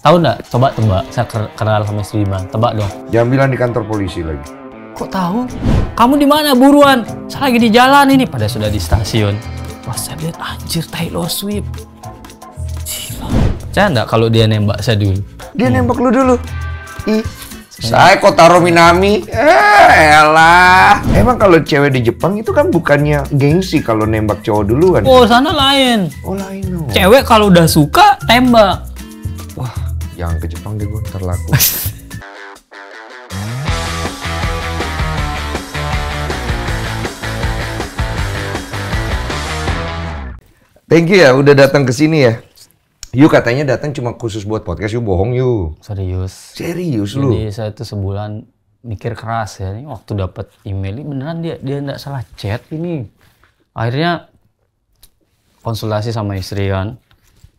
Tahu nggak? Coba tebak. Saya kenal sama istri Iman. Tebak dong. Jangan bilang di kantor polisi lagi. Kok tahu? Kamu di mana buruan? Saya lagi di jalan ini. Pada sudah di stasiun. Pas saya lihat anjir Taylor Swift. Gila. nggak kalau dia nembak saya dulu. Dia hmm. nembak lu dulu. Ih. Saya taruh Minami. Eh, elah. Emang kalau cewek di Jepang itu kan bukannya gengsi kalau nembak cowok duluan. Oh, sana lain. Oh, lain. Cewek kalau udah suka tembak. Wah, jangan ke Jepang deh gue ntar Thank you ya udah datang ke sini ya. Yuk katanya datang cuma khusus buat podcast, yuk bohong yuk. Serius. Serius lu. Jadi saya tuh sebulan mikir keras ya. Ini waktu dapat email ini beneran dia dia nggak salah chat ini. Akhirnya konsultasi sama istri kan.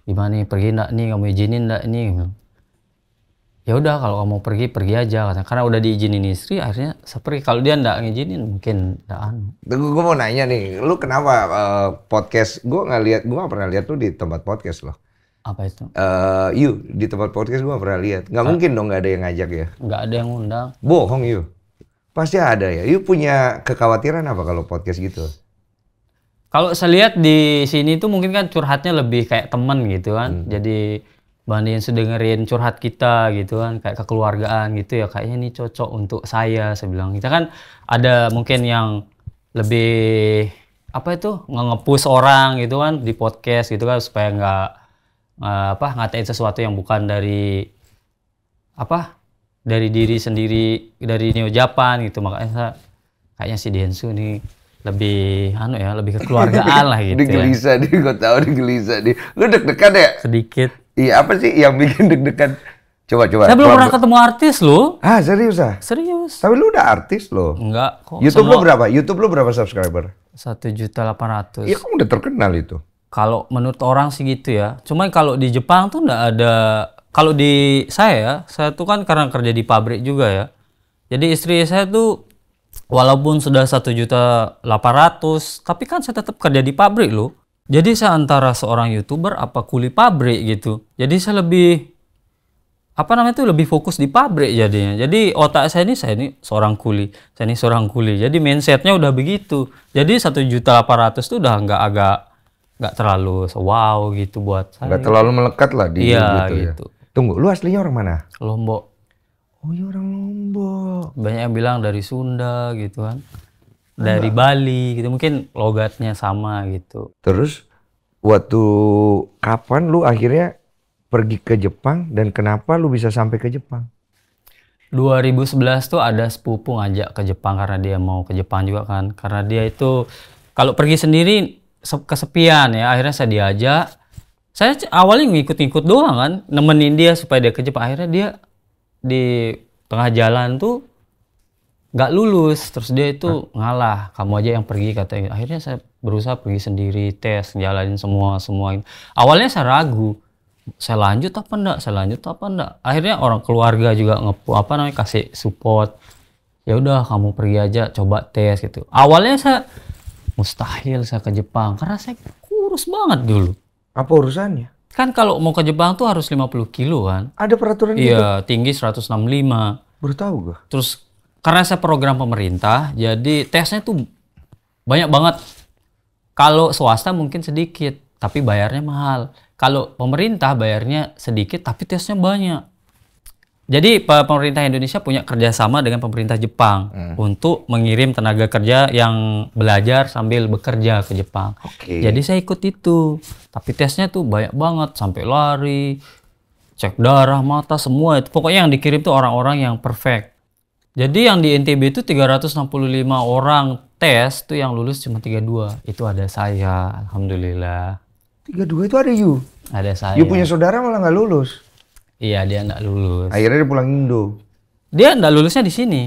Gimana nih pergi nggak nih kamu izinin nggak nih? ya udah kalau kamu pergi pergi aja katanya karena udah diizinin istri akhirnya saya pergi kalau dia nggak ngizinin mungkin nggak anu Tunggu gue mau nanya nih lu kenapa uh, podcast gue nggak lihat gue gak pernah lihat tuh di tempat podcast loh apa itu uh, eh, you di tempat podcast gue pernah lihat nggak ah. mungkin dong nggak ada yang ngajak ya nggak ada yang undang bohong you pasti ada ya you punya kekhawatiran apa kalau podcast gitu kalau saya lihat di sini tuh mungkin kan curhatnya lebih kayak temen gitu kan hmm. jadi bandingin sedengerin curhat kita gitu kan kayak kekeluargaan gitu ya kayaknya ini cocok untuk saya saya bilang kita kan ada mungkin yang lebih apa itu ngepush orang gitu kan di podcast gitu kan supaya nggak eh, apa ngatain sesuatu yang bukan dari apa dari diri sendiri dari Neo Japan gitu makanya saya kayaknya si Densu ini lebih anu ya lebih kekeluargaan lah gitu. Ya. digelisah ya. dia, gue tahu digelisah dia. Lu deg-degan ya? Sedikit. Iya apa sih yang bikin deg-degan? Coba coba. Saya belum pernah ketemu artis lo. Ah serius ah? Serius. Tapi lu udah artis lo. Enggak kok. YouTube semua... lu berapa? YouTube lu berapa subscriber? Satu juta delapan ratus. Iya kamu udah terkenal itu. Kalau menurut orang sih gitu ya. Cuma kalau di Jepang tuh nggak ada. Kalau di saya, ya, saya tuh kan karena kerja di pabrik juga ya. Jadi istri saya tuh walaupun sudah satu juta delapan ratus, tapi kan saya tetap kerja di pabrik loh jadi saya antara seorang YouTuber apa kuli pabrik gitu. Jadi saya lebih apa namanya itu lebih fokus di pabrik jadinya. Jadi otak saya ini saya ini seorang kuli, saya ini seorang kuli. Jadi mindsetnya udah begitu. Jadi satu juta delapan ratus itu udah nggak agak nggak terlalu wow gitu buat saya. Nggak terlalu melekat lah di iya, gitu. gitu. Ya. Gitu. Tunggu, lu aslinya orang mana? Lombok. Oh iya orang Lombok. Banyak yang bilang dari Sunda gitu kan dari Enggak. Bali gitu mungkin logatnya sama gitu. Terus waktu kapan lu akhirnya pergi ke Jepang dan kenapa lu bisa sampai ke Jepang? 2011 tuh ada sepupu ngajak ke Jepang karena dia mau ke Jepang juga kan. Karena dia itu kalau pergi sendiri kesepian ya. Akhirnya saya diajak. Saya awalnya ngikut-ngikut doang kan, nemenin dia supaya dia ke Jepang. Akhirnya dia di tengah jalan tuh nggak lulus terus dia itu ngalah kamu aja yang pergi katanya akhirnya saya berusaha pergi sendiri tes jalanin semua semua awalnya saya ragu saya lanjut apa enggak saya lanjut apa enggak akhirnya orang keluarga juga nge apa namanya kasih support ya udah kamu pergi aja coba tes gitu awalnya saya mustahil saya ke Jepang karena saya kurus banget dulu apa urusannya kan kalau mau ke Jepang tuh harus 50 kilo kan ada peraturan iya gitu? tinggi 165 baru tahu gue terus karena saya program pemerintah, jadi tesnya tuh banyak banget. Kalau swasta mungkin sedikit, tapi bayarnya mahal. Kalau pemerintah bayarnya sedikit, tapi tesnya banyak. Jadi pemerintah Indonesia punya kerjasama dengan pemerintah Jepang hmm. untuk mengirim tenaga kerja yang belajar sambil bekerja ke Jepang. Okay. Jadi saya ikut itu, tapi tesnya tuh banyak banget sampai lari, cek darah, mata, semua. Pokoknya yang dikirim tuh orang-orang yang perfect. Jadi yang di NTB itu 365 orang tes tuh yang lulus cuma 32. Itu ada saya, alhamdulillah. 32 itu ada you? Ada saya. You punya saudara malah nggak lulus. Iya, dia nggak lulus. Akhirnya dia pulang Indo. Dia nggak lulusnya di sini.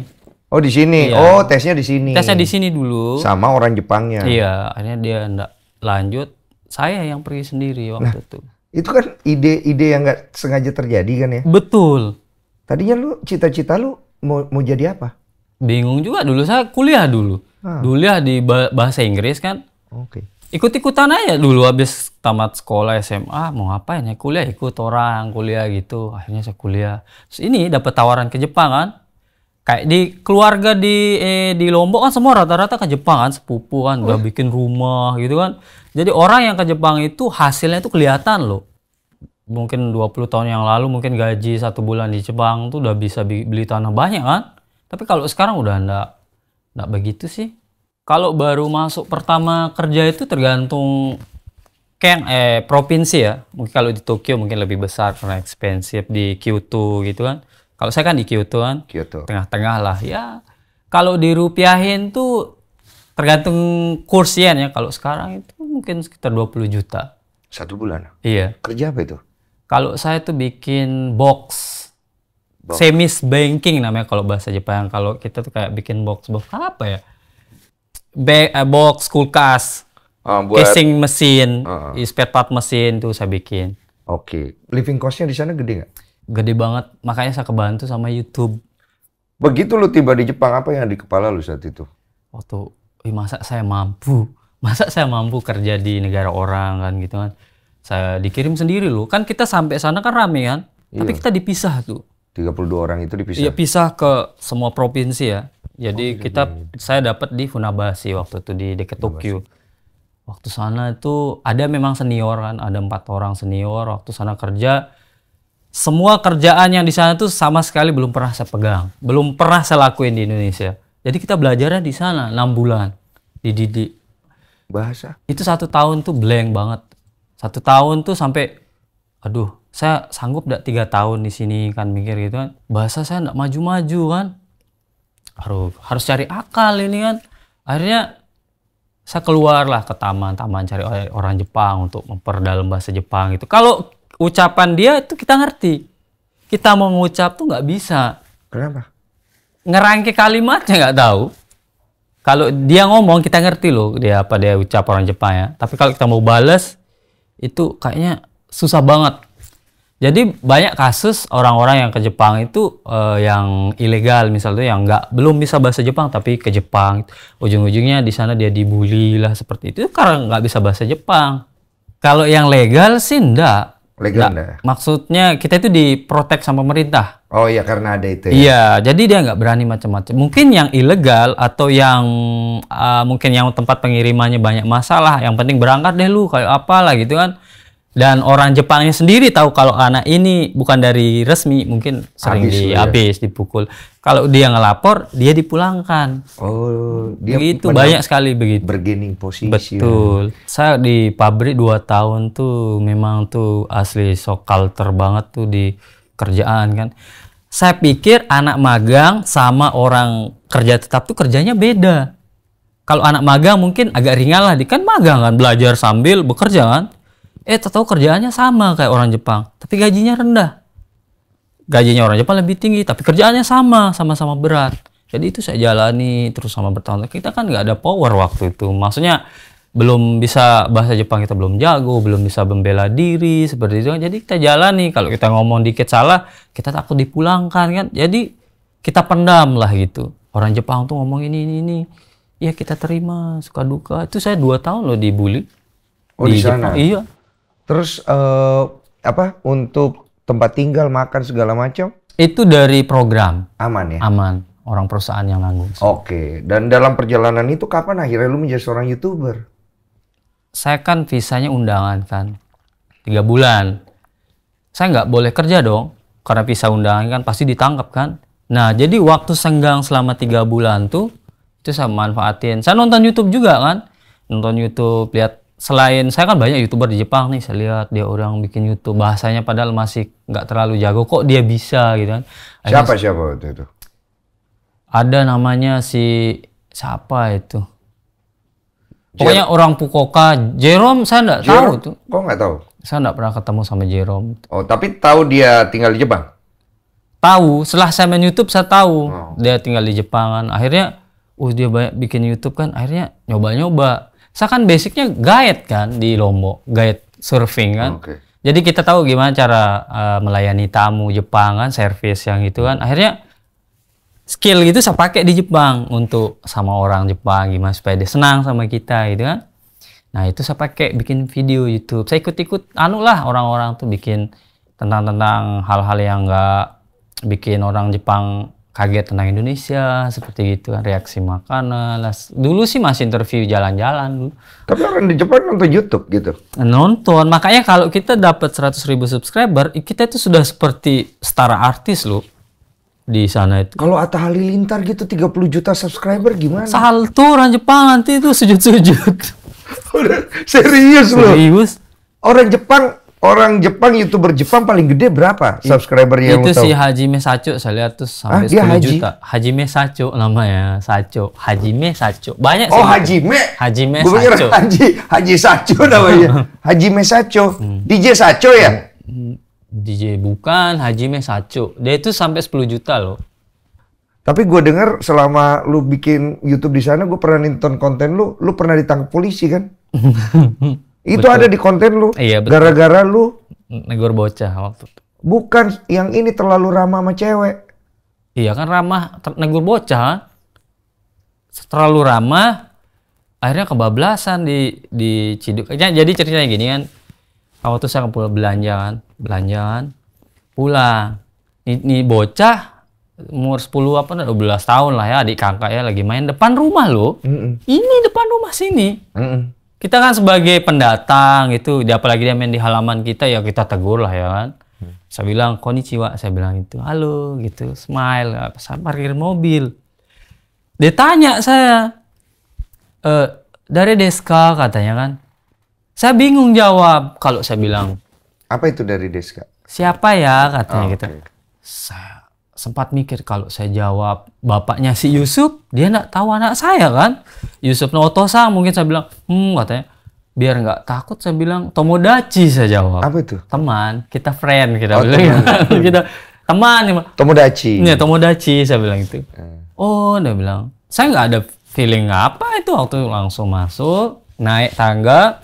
Oh di sini. Iya. Oh tesnya di sini. Tesnya di sini dulu. Sama orang Jepangnya. Iya. Akhirnya dia nggak lanjut. Saya yang pergi sendiri waktu nah, itu. Itu kan ide-ide yang nggak sengaja terjadi kan ya? Betul. Tadinya lu cita-cita lu mau mau jadi apa? Bingung juga dulu saya kuliah dulu. Hmm. Kuliah ya di bahasa Inggris kan. Oke. Okay. Ikut-ikutan aja dulu habis tamat sekolah SMA mau ngapain ya kuliah ikut orang kuliah gitu akhirnya saya kuliah Terus ini dapat tawaran ke Jepang kan kayak di keluarga di eh, di Lombok kan semua rata-rata ke Jepang kan sepupu kan udah bikin rumah gitu kan jadi orang yang ke Jepang itu hasilnya itu kelihatan loh mungkin 20 tahun yang lalu mungkin gaji satu bulan di Jepang tuh udah bisa beli tanah banyak kan tapi kalau sekarang udah enggak enggak begitu sih kalau baru masuk pertama kerja itu tergantung keng eh provinsi ya mungkin kalau di Tokyo mungkin lebih besar karena expensive di Kyoto gitu kan kalau saya kan di Kyoto kan Kyoto tengah-tengah lah ya kalau dirupiahin tuh tergantung kursian ya kalau sekarang itu mungkin sekitar 20 juta satu bulan iya kerja apa itu kalau saya tuh bikin box box. semis banking namanya kalau bahasa Jepang. Kalau kita tuh kayak bikin box box apa ya? Be eh, box kulkas, uh, casing mesin, uh, uh. spare part mesin tuh saya bikin. Oke, okay. living costnya di sana gede nggak? Gede banget, makanya saya kebantu sama YouTube. Begitu lu tiba di Jepang apa yang di kepala lu saat itu? Waktu, masa saya mampu, masa saya mampu kerja di negara orang kan gitu kan? Saya dikirim sendiri loh. Kan kita sampai sana kan rame kan. Iya. Tapi kita dipisah tuh. 32 orang itu dipisah. Iya, pisah ke semua provinsi ya. Jadi oh, iya, kita iya, iya. saya dapat di Funabashi waktu itu di dekat Tokyo. Waktu sana itu ada memang senior kan, ada empat orang senior waktu sana kerja. Semua kerjaan yang di sana tuh sama sekali belum pernah saya pegang, belum pernah saya lakuin di Indonesia. Jadi kita belajarnya di sana enam bulan dididik bahasa itu satu tahun tuh blank banget satu tahun tuh sampai aduh saya sanggup gak tiga tahun di sini kan mikir gitu kan bahasa saya gak maju-maju kan harus harus cari akal ini kan akhirnya saya keluar lah ke taman-taman cari orang Jepang untuk memperdalam bahasa Jepang itu kalau ucapan dia itu kita ngerti kita mau ngucap tuh nggak bisa kenapa ngerangki kalimatnya nggak tahu kalau dia ngomong kita ngerti loh dia apa dia ucap orang Jepang ya tapi kalau kita mau balas itu kayaknya susah banget. Jadi banyak kasus orang-orang yang ke Jepang itu uh, yang ilegal misalnya yang nggak belum bisa bahasa Jepang tapi ke Jepang ujung-ujungnya di sana dia dibully lah seperti itu karena nggak bisa bahasa Jepang. Kalau yang legal sih enggak, legenda. Nggak, maksudnya kita itu diprotek sama pemerintah. Oh iya karena ada itu. Ya? Iya, jadi dia nggak berani macam-macam. Mungkin yang ilegal atau yang uh, mungkin yang tempat pengirimannya banyak masalah. Yang penting berangkat deh lu kayak apalah gitu kan. Dan orang Jepangnya sendiri tahu kalau anak ini bukan dari resmi, mungkin sering habis, ya. dihabis, ya. dipukul kalau dia ngelapor dia dipulangkan oh dia itu banyak sekali begitu bergening posisi betul ya. saya di pabrik dua tahun tuh memang tuh asli sokal terbanget banget tuh di kerjaan kan saya pikir anak magang sama orang kerja tetap tuh kerjanya beda kalau anak magang mungkin agak ringan lah di kan magang kan belajar sambil bekerja kan eh tahu kerjaannya sama kayak orang Jepang tapi gajinya rendah gajinya orang Jepang lebih tinggi tapi kerjaannya sama sama-sama berat jadi itu saya jalani terus sama bertahun-tahun kita kan nggak ada power waktu itu maksudnya belum bisa bahasa Jepang kita belum jago belum bisa membela diri seperti itu kan. jadi kita jalani kalau kita ngomong dikit salah kita takut dipulangkan kan jadi kita pendam lah gitu orang Jepang tuh ngomong ini ini ini ya kita terima suka duka itu saya dua tahun loh dibully oh, di, di sana. Jepang iya terus uh, apa untuk tempat tinggal, makan segala macam? Itu dari program. Aman ya? Aman. Orang perusahaan yang nanggung. Oke. Okay. Dan dalam perjalanan itu kapan akhirnya lu menjadi seorang YouTuber? Saya kan visanya undangan kan. Tiga bulan. Saya nggak boleh kerja dong. Karena visa undangan kan pasti ditangkap kan. Nah, jadi waktu senggang selama tiga bulan tuh, itu saya manfaatin. Saya nonton YouTube juga kan. Nonton YouTube, lihat selain saya kan banyak youtuber di Jepang nih saya lihat dia orang bikin YouTube bahasanya padahal masih nggak terlalu jago kok dia bisa gitu kan Akhirnya, siapa siapa waktu itu ada namanya si siapa itu pokoknya orang Pukoka Jerome saya nggak tahu tuh kok nggak tahu saya nggak pernah ketemu sama Jerome oh tapi tahu dia tinggal di Jepang tahu setelah saya main YouTube saya tahu oh. dia tinggal di Jepang kan. akhirnya uh dia banyak bikin YouTube kan akhirnya nyoba nyoba saya kan basicnya guide kan di Lombok, guide surfing kan. Okay. Jadi kita tahu gimana cara uh, melayani tamu Jepang kan, service yang itu kan. Akhirnya skill gitu saya pakai di Jepang untuk sama orang Jepang gimana supaya dia senang sama kita gitu kan. Nah itu saya pakai bikin video YouTube. Saya ikut-ikut anu lah orang-orang tuh bikin tentang tentang hal-hal yang nggak bikin orang Jepang kaget tentang Indonesia seperti itu kan reaksi makanan dulu sih masih interview jalan-jalan dulu tapi orang di Jepang nonton YouTube gitu nonton makanya kalau kita dapat seratus ribu subscriber kita itu sudah seperti setara artis lo di sana itu kalau Atta Halilintar gitu 30 juta subscriber gimana salto orang Jepang nanti itu sujud-sujud serius lo? serius orang Jepang Orang Jepang youtuber Jepang paling gede berapa subscribernya? Itu si Hajime Sacho saya lihat tuh sampai ah, 10 Haji? juta. Hajime ya, Sacho namanya Sacho. Hajime Sacho banyak. sih. Oh Hajime. Hajime Hajime Gua Sacho. Haji Haji Sacho namanya. Hajime Sacho. Hmm. DJ Sacho ya? Hmm, DJ bukan Hajime Sacho. Dia itu sampai 10 juta loh. Tapi gue dengar selama lu bikin YouTube di sana, gue pernah nonton konten lu, lu pernah ditangkap polisi kan? Itu Betul. ada di konten lu. Iya, Gara-gara lu negor bocah waktu itu. Bukan yang ini terlalu ramah sama cewek. Iya kan ramah negor bocah. Terlalu ramah akhirnya kebablasan di di Ciduk. Ya, jadi ceritanya gini kan. Waktu saya pulang belanja kan, belanjaan, Pulang. Ini bocah umur 10 apa 12 tahun lah ya adik kakak ya lagi main depan rumah lo. Mm Ini depan rumah sini. Mm -mm kita kan sebagai pendatang gitu, dia apalagi dia main di halaman kita ya kita tegur lah ya kan. Hmm. Saya bilang konnichiwa, saya bilang itu halo gitu, smile, saya parkir mobil. Dia tanya saya, e, dari Deska katanya kan. Saya bingung jawab kalau saya bilang. Apa itu dari Deska? Siapa ya katanya oh, gitu. Okay sempat mikir kalau saya jawab bapaknya si Yusuf, dia nggak tahu anak saya kan. Yusuf Notosa mungkin saya bilang, hmm katanya biar nggak takut saya bilang tomodachi saya jawab. Apa itu? Teman, kita friend kita oh, bilang. Teman. kita teman. Tomodachi. Iya, tomodachi saya bilang itu. Hmm. Oh, dia bilang, saya nggak ada feeling apa itu waktu langsung masuk naik tangga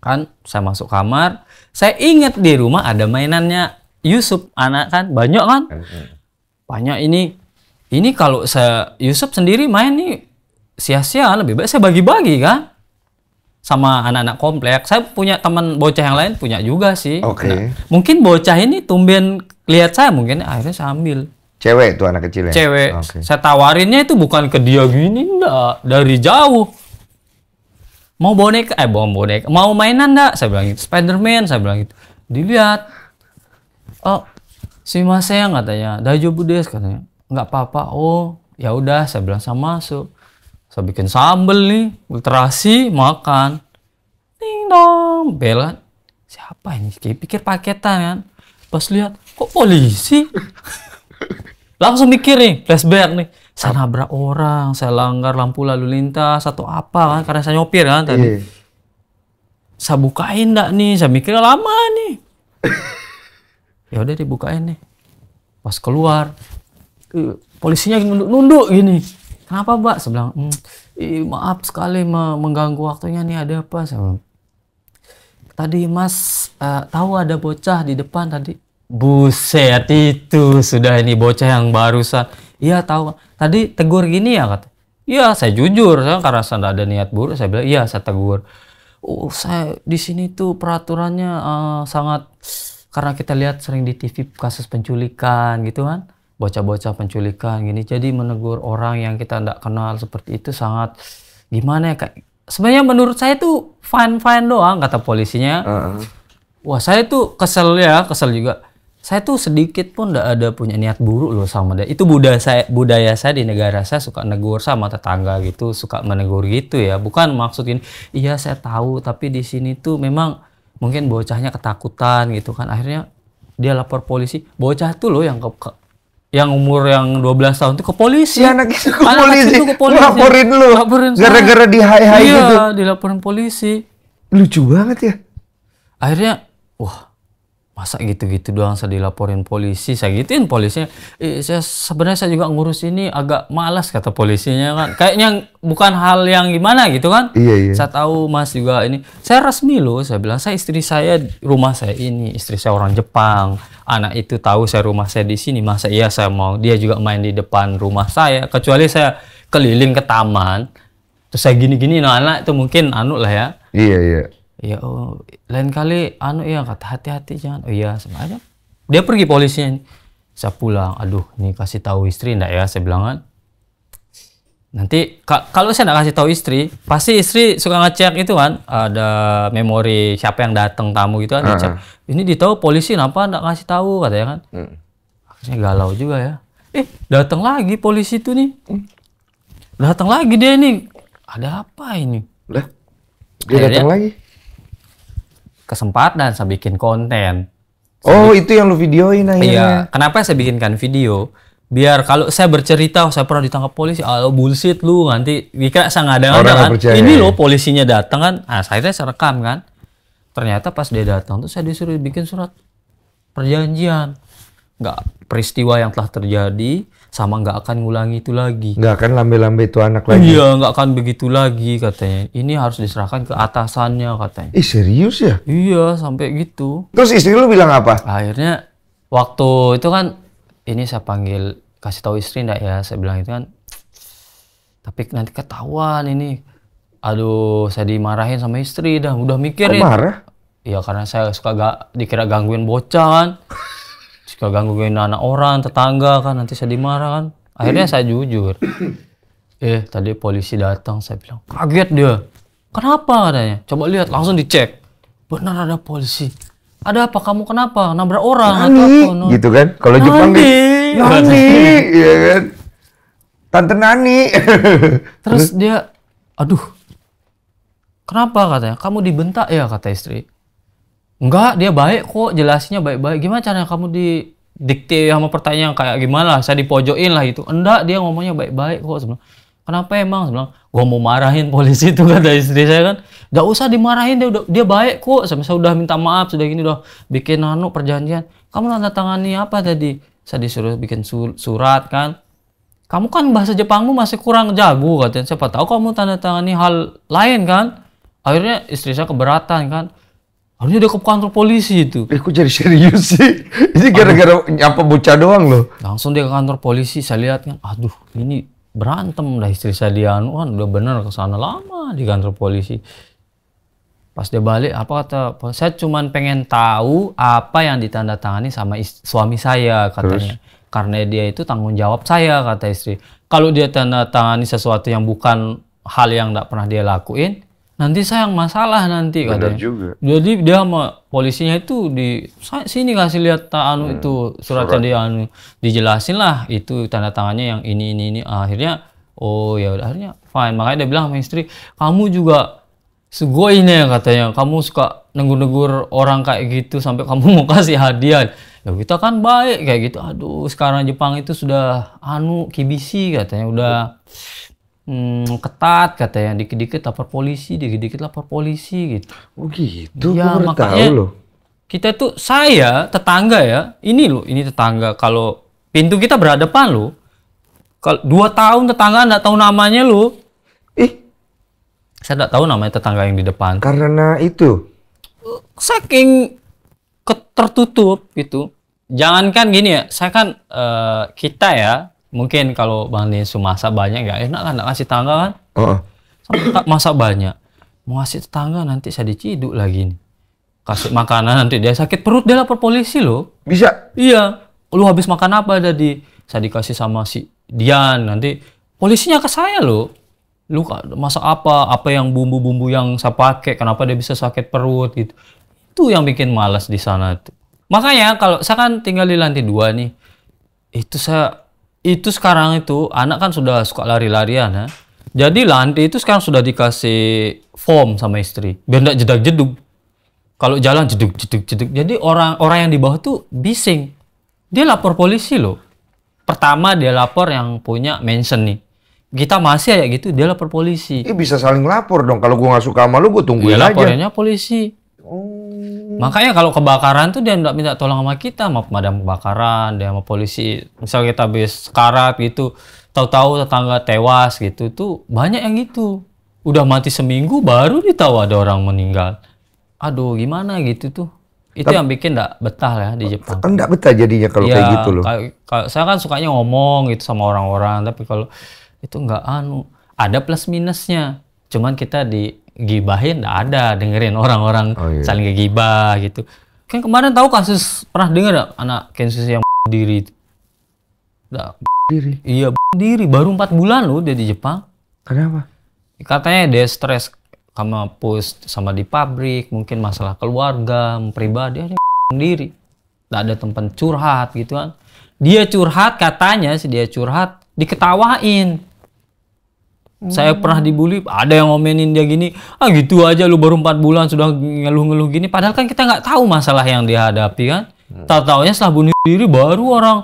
kan saya masuk kamar saya ingat di rumah ada mainannya Yusuf anak kan banyak kan hmm, hmm banyak ini ini kalau saya Yusuf sendiri main nih sia-sia lebih baik saya bagi-bagi kan sama anak-anak kompleks saya punya teman bocah yang lain punya juga sih okay. nah, mungkin bocah ini tumben lihat saya mungkin akhirnya saya ambil cewek itu anak kecil ya cewek okay. saya tawarinnya itu bukan ke dia gini enggak dari jauh mau bonek eh bom bonek mau mainan enggak saya bilang gitu Spiderman saya bilang gitu dilihat oh yang katanya, dajobu des katanya. Nggak apa-apa. Oh, ya udah saya bilang saya masuk. Saya bikin sambel nih, literasi, makan. Ding dong, belan. Siapa ini? Kayak pikir paketan kan. Pas lihat, kok polisi? Langsung mikir nih, flashback nih. Saya nabrak orang, saya langgar lampu lalu lintas, atau apa kan. Karena saya nyopir kan tadi. Iya. Saya bukain nggak nih? Saya mikir lama nih. ya udah dibukain nih pas keluar polisinya nunduk nunduk gini kenapa mbak saya bilang hmm, maaf sekali mengganggu waktunya nih ada apa saya tadi mas uh, tahu ada bocah di depan tadi buset itu sudah ini bocah yang barusan iya tahu tadi tegur gini ya kata iya saya jujur saya karena saya tidak ada niat buruk saya bilang iya saya tegur oh saya di sini tuh peraturannya uh, sangat karena kita lihat sering di TV kasus penculikan gitu kan bocah-bocah penculikan gini jadi menegur orang yang kita tidak kenal seperti itu sangat gimana ya kak sebenarnya menurut saya itu fine fine doang kata polisinya uh -huh. wah saya tuh kesel ya kesel juga saya tuh sedikit pun tidak ada punya niat buruk loh sama dia itu budaya saya budaya saya di negara saya suka negur sama tetangga gitu suka menegur gitu ya bukan maksudin iya saya tahu tapi di sini tuh memang mungkin bocahnya ketakutan gitu kan akhirnya dia lapor polisi bocah tuh loh yang ke, ke yang umur yang 12 tahun tuh ke polisi. Ya, anak itu ke anak polisi. Laporin lu. gara-gara di hai hai iya, gitu. dilaporin polisi. Lucu banget ya. Akhirnya wah masa gitu-gitu doang saya dilaporin polisi saya gituin polisinya eh, saya sebenarnya saya juga ngurus ini agak malas kata polisinya kan kayaknya bukan hal yang gimana gitu kan iya, iya. saya tahu mas juga ini saya resmi loh saya bilang saya istri saya rumah saya ini istri saya orang Jepang anak itu tahu saya rumah saya di sini masa iya saya mau dia juga main di depan rumah saya kecuali saya keliling ke taman terus saya gini-gini nah, anak itu mungkin anu lah ya iya iya ya oh lain kali anu ya kata hati-hati jangan oh iya sama dia pergi polisinya saya pulang aduh nih kasih tahu istri ndak ya saya bilang kan nanti ka kalau saya nggak kasih tahu istri pasti istri suka ngecek itu kan ada memori siapa yang datang tamu gitu kan uh -huh. ini ditahu polisi kenapa nggak ngasih tahu katanya kan hmm. akhirnya galau juga ya eh datang lagi polisi itu nih datang lagi dia nih ada apa ini lah dia datang lagi kesempatan saya bikin konten. Saya oh, bikin, itu yang lu videoin aja Iya, kenapa saya bikinkan video? Biar kalau saya bercerita, oh, saya pernah ditangkap polisi, oh bullshit lu nanti Wika saya nggak ada kan. Ini iya. lo polisinya datang kan, ah saya saya rekam kan. Ternyata pas dia datang tuh saya disuruh bikin surat perjanjian nggak peristiwa yang telah terjadi sama nggak akan ngulangi itu lagi nggak akan lambe-lambe itu anak lagi iya nggak akan begitu lagi katanya ini harus diserahkan ke atasannya katanya Ih, serius ya iya sampai gitu terus istri lu bilang apa akhirnya waktu itu kan ini saya panggil kasih tahu istri ndak ya saya bilang itu kan tapi nanti ketahuan ini aduh saya dimarahin sama istri dah udah mikir marah ya karena saya suka gak dikira gangguin bocah kan suka gangguin anak orang tetangga kan nanti saya dimarah kan akhirnya saya jujur eh tadi polisi datang saya bilang kaget dia kenapa katanya coba lihat langsung dicek benar ada polisi ada apa kamu kenapa nabrak orang Nani. atau apa gitu kan kalau Jepang nih Nani, gitu. Nani. ya kan tante Nani terus dia aduh kenapa katanya kamu dibentak ya kata istri Enggak, dia baik kok, jelasnya baik-baik. Gimana caranya kamu di dikte sama pertanyaan kayak gimana saya dipojokin lah gitu. Enggak, dia ngomongnya baik-baik kok sebenarnya. Kenapa emang? Sebenarnya gua mau marahin polisi itu kata istri saya kan. Gak usah dimarahin, dia udah dia baik kok. Saya udah minta maaf, sudah gini udah bikin anu perjanjian. Kamu tanda tangani apa tadi? Saya disuruh bikin surat kan. Kamu kan bahasa Jepangmu masih kurang jago katanya. Siapa tahu kamu tanda tangani hal lain kan. Akhirnya istri saya keberatan kan Harusnya dia ke kantor polisi itu. Eh, kok jadi serius sih? Ini gara-gara apa bocah doang loh. Langsung dia ke kantor polisi, saya lihat kan, aduh ini berantem dah istri saya anu. Wah, udah bener kesana lama di kantor polisi. Pas dia balik, apa kata, saya cuma pengen tahu apa yang ditandatangani sama suami saya katanya. Terus? Karena dia itu tanggung jawab saya kata istri. Kalau dia tanda tangani sesuatu yang bukan hal yang tidak pernah dia lakuin, nanti saya yang masalah nanti kan katanya. juga. Jadi dia sama polisinya itu di sini kasih lihat ta anu hmm, itu suratnya surat. tadi anu dijelasin lah itu tanda tangannya yang ini ini ini akhirnya oh ya udah akhirnya fine makanya dia bilang sama istri kamu juga segoi ini ya katanya kamu suka negur-negur orang kayak gitu sampai kamu mau kasih hadiah ya kita kan baik kayak gitu aduh sekarang Jepang itu sudah anu kibisi katanya udah hmm, ketat katanya dikit-dikit lapor polisi dikit-dikit lapor polisi gitu oh gitu ya makanya tahu loh. kita tuh saya tetangga ya ini loh ini tetangga kalau pintu kita berhadapan loh kalau dua tahun tetangga nggak tahu namanya lo ih saya nggak tahu namanya tetangga yang di depan karena itu saking tertutup gitu jangankan gini ya saya kan uh, kita ya mungkin kalau Bang Nisu masak banyak ya enak kan nggak kasih tangga kan uh. tak masak banyak mau kasih tetangga nanti saya diciduk lagi nih kasih makanan nanti dia sakit perut dia lapor polisi loh bisa iya lu habis makan apa tadi saya dikasih sama si Dian nanti polisinya ke saya loh lu masak apa apa yang bumbu-bumbu yang saya pakai kenapa dia bisa sakit perut gitu itu yang bikin malas di sana tuh makanya kalau saya kan tinggal di lantai dua nih itu saya itu sekarang itu anak kan sudah suka lari-larian ya. Jadi lantai itu sekarang sudah dikasih form sama istri biar tidak jedak jeduk. Kalau jalan jeduk jeduk jeduk. Jadi orang orang yang di bawah tuh bising. Dia lapor polisi loh. Pertama dia lapor yang punya mention nih. Kita masih kayak gitu, dia lapor polisi. Eh bisa saling lapor dong. Kalau gue nggak suka sama lu, gue tungguin ya, aja. Laporannya polisi. Oh. Makanya kalau kebakaran tuh dia nggak minta tolong sama kita, sama pemadam kebakaran, dia sama polisi. Misal kita habis karat gitu, tahu-tahu tetangga tewas gitu tuh banyak yang gitu. Udah mati seminggu baru ditahu ada orang meninggal. Aduh, gimana gitu tuh. Itu Tapi, yang bikin nggak betah lah ya, di Jepang. Kan Nggak betah jadinya kalau ya, kayak iya, gitu loh. Kalau, saya kan sukanya ngomong gitu sama orang-orang, tapi kalau itu nggak anu, ada plus minusnya. Cuman kita di gibahin nggak ada dengerin orang-orang oh, iya. saling gibah gitu kan kemarin tahu kasus pernah denger gak anak kensus yang diri itu nah, diri iya diri baru empat bulan loh dia di Jepang kenapa katanya dia stres sama post sama di pabrik mungkin masalah keluarga pribadi dia sendiri nggak ada tempat curhat gitu kan dia curhat katanya sih dia curhat diketawain Hmm. Saya pernah dibully, ada yang ngomenin dia gini, ah gitu aja lu baru empat bulan sudah ngeluh-ngeluh gini. Padahal kan kita nggak tahu masalah yang dihadapi kan. Hmm. Tak taunya setelah bunuh diri baru orang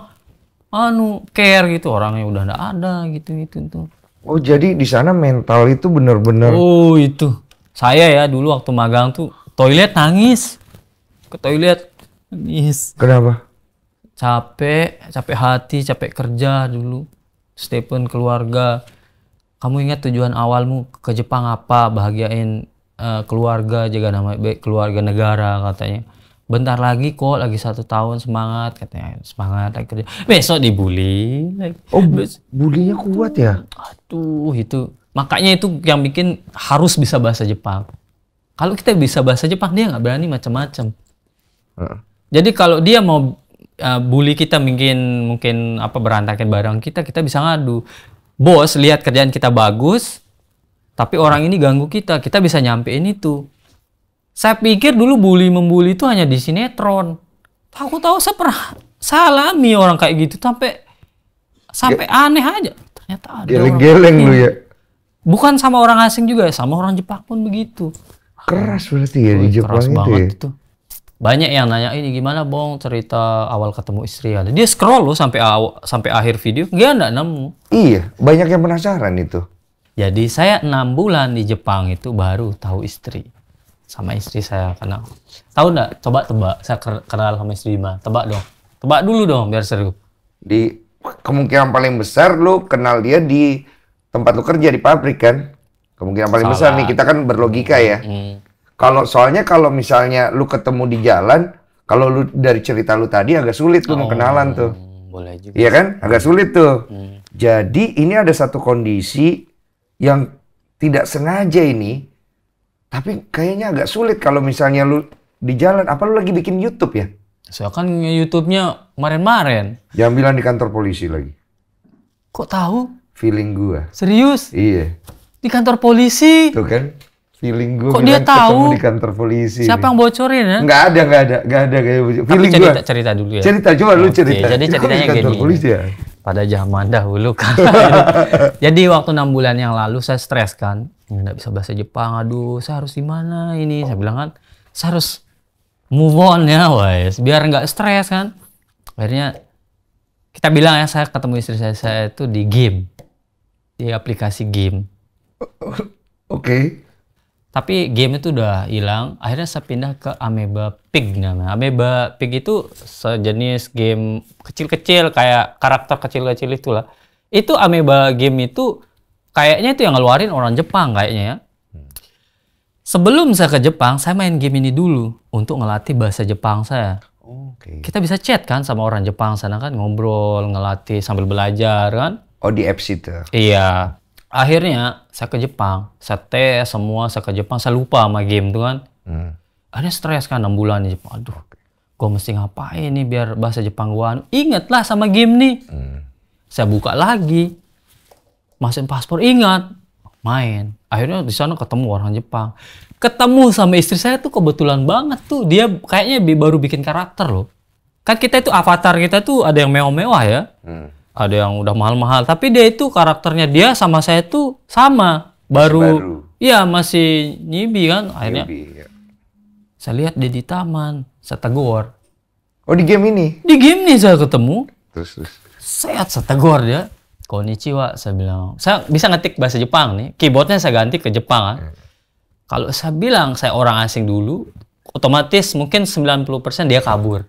anu care gitu orangnya udah nggak ada gitu gitu itu. Oh jadi di sana mental itu bener-bener. Oh itu saya ya dulu waktu magang tuh toilet nangis ke toilet nangis. Kenapa? Capek, capek hati, capek kerja dulu. Stephen keluarga kamu ingat tujuan awalmu ke Jepang apa bahagiain uh, keluarga jaga nama keluarga negara katanya bentar lagi kok lagi satu tahun semangat katanya semangat lagi kerja besok dibully lagi. oh bulinya kuat ya aduh itu makanya itu yang bikin harus bisa bahasa Jepang kalau kita bisa bahasa Jepang dia nggak berani macam-macam uh. jadi kalau dia mau uh, bully kita mungkin mungkin apa berantakin barang kita kita bisa ngadu bos lihat kerjaan kita bagus, tapi orang ini ganggu kita, kita bisa nyampein itu. Saya pikir dulu bully membuli itu hanya di sinetron. Aku tahu saya pernah salami orang kayak gitu sampai sampai ya. aneh aja. Ternyata ada geleng-geleng lu gitu. ya. Bukan sama orang asing juga, ya, sama orang Jepang pun begitu. Keras berarti ya oh, di Jepang keras itu. Banget ya? itu banyak yang nanya ini gimana bong cerita awal ketemu istri Ada dia scroll loh sampai awal sampai akhir video dia nggak nemu iya banyak yang penasaran itu jadi saya enam bulan di Jepang itu baru tahu istri sama istri saya kenal. tahu nggak coba tebak saya kenal sama istri mah tebak dong tebak dulu dong biar seru di kemungkinan paling besar lu kenal dia di tempat lu kerja di pabrik kan kemungkinan paling Salah. besar nih kita kan berlogika ya hmm kalau soalnya kalau misalnya lu ketemu di jalan, kalau lu dari cerita lu tadi agak sulit lu oh, kenalan tuh. Boleh juga. Iya kan? Agak sulit tuh. Hmm. Jadi ini ada satu kondisi yang tidak sengaja ini tapi kayaknya agak sulit kalau misalnya lu di jalan apa lu lagi bikin YouTube ya? Soalnya kan YouTube-nya kemarin-kemarin. Yang bilang di kantor polisi lagi. Kok tahu? Feeling gua. Serius? Iya. Di kantor polisi. Tuh kan feeling gue kok dia tahu di kantor polisi siapa nih. yang bocorin ya nggak ada nggak ada nggak ada kayak bocor gitu. feeling cerita, gua. cerita dulu ya cerita coba okay, lu cerita jadi ceritanya di gini polisi ya pada zaman dahulu kan jadi waktu enam bulan yang lalu saya stres kan nggak bisa bahasa Jepang aduh saya harus di mana ini oh. saya bilang kan saya harus move on ya wes biar nggak stres kan akhirnya kita bilang ya saya ketemu istri saya saya itu di game di aplikasi game oke okay tapi game itu udah hilang akhirnya saya pindah ke Ameba Pig namanya Ameba Pig itu sejenis game kecil-kecil kayak karakter kecil-kecil itulah itu Ameba game itu kayaknya itu yang ngeluarin orang Jepang kayaknya ya hmm. sebelum saya ke Jepang saya main game ini dulu untuk ngelatih bahasa Jepang saya Oke. Okay. Kita bisa chat kan sama orang Jepang sana kan ngobrol, ngelatih sambil belajar kan. Oh di apps itu. Iya akhirnya saya ke Jepang saya tes semua saya ke Jepang saya lupa sama game itu kan hmm. akhirnya stres kan enam bulan di Jepang aduh gue mesti ngapain nih biar bahasa Jepang gue lah sama game nih hmm. saya buka lagi masukin paspor ingat main akhirnya di sana ketemu orang Jepang ketemu sama istri saya tuh kebetulan banget tuh dia kayaknya baru bikin karakter loh kan kita itu avatar kita tuh ada yang mewah-mewah ya hmm ada yang udah mahal-mahal tapi dia itu karakternya dia sama saya itu sama baru iya masih, masih nyibi kan akhirnya ya. saya lihat dia di taman saya tegur oh di game ini di game ini saya ketemu terus terus saya tegur dia Konnichiwa saya bilang saya bisa ngetik bahasa Jepang nih keyboardnya saya ganti ke Jepang kan. Hmm. kalau saya bilang saya orang asing dulu otomatis mungkin 90% dia kabur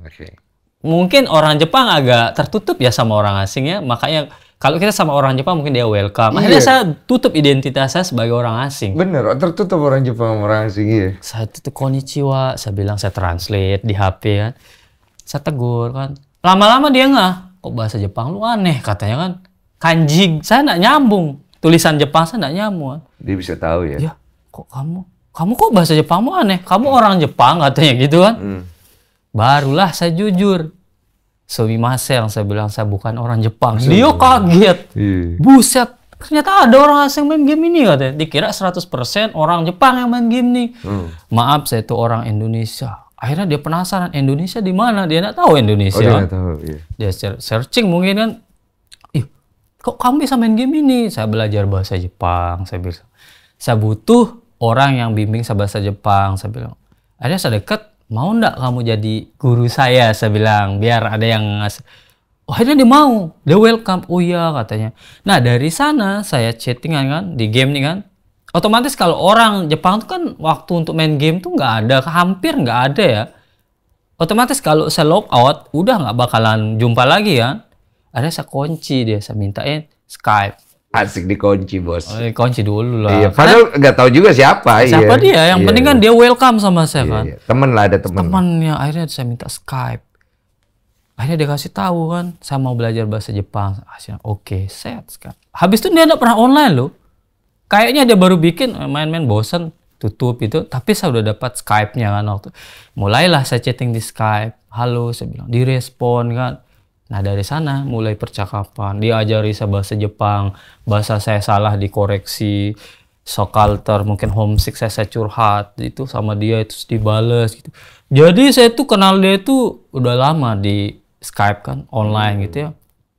oke okay mungkin orang Jepang agak tertutup ya sama orang asing ya. Makanya kalau kita sama orang Jepang mungkin dia welcome. Akhirnya iya. saya tutup identitas saya sebagai orang asing. Bener, tertutup orang Jepang sama orang asing ya. Saya tutup konnichiwa, saya bilang saya translate di HP kan. Saya tegur kan. Lama-lama dia nggak, kok bahasa Jepang lu aneh katanya kan. Kanji, saya nggak nyambung. Tulisan Jepang saya nggak nyambung. Kan. Dia bisa tahu ya. Ya, kok kamu, kamu kok bahasa Jepangmu aneh? Kamu orang Jepang katanya gitu kan. Hmm barulah saya jujur suami Sobimase yang saya bilang saya bukan orang Jepang. Iya, dia iya. kaget. Iya. Buset, ternyata ada orang asing main game ini katanya. Dikira 100% orang Jepang yang main game ini. Hmm. Maaf, saya itu orang Indonesia. Akhirnya dia penasaran Indonesia di mana? Dia nggak tahu Indonesia. Oh, dia tahu, iya. Dia searching mungkin kan. Ih, kok kamu bisa main game ini? Saya belajar bahasa Jepang, saya bilang. Saya butuh orang yang bimbing saya bahasa Jepang, saya bilang. Akhirnya saya dekat mau ndak kamu jadi guru saya saya bilang biar ada yang ngasih oh, ini dia mau dia welcome oh iya katanya nah dari sana saya chatting kan, kan di game nih kan otomatis kalau orang Jepang tuh kan waktu untuk main game tuh nggak ada hampir nggak ada ya otomatis kalau saya log out udah nggak bakalan jumpa lagi kan. ya ada saya kunci dia saya mintain Skype Asik dikunci bos. Oh, dikunci dulu lah. Iya, padahal nggak tahu juga siapa. Siapa iya. dia? Yang iya. penting kan dia welcome sama saya iya, kan. Iya. Temen lah ada temen. Temennya akhirnya saya minta Skype. Akhirnya dia kasih tahu kan, saya mau belajar bahasa Jepang. Akhirnya oke, okay, set kan. Habis itu dia nggak pernah online loh. Kayaknya dia baru bikin eh, main-main bosen tutup itu, tapi saya udah dapat Skype-nya kan waktu. Mulailah saya chatting di Skype. Halo, saya bilang direspon kan Nah dari sana mulai percakapan, diajari bahasa Jepang, bahasa saya salah dikoreksi, sokalter mungkin homesick saya, saya curhat itu sama dia itu dibales gitu. Jadi saya tuh kenal dia itu udah lama di Skype kan online gitu ya.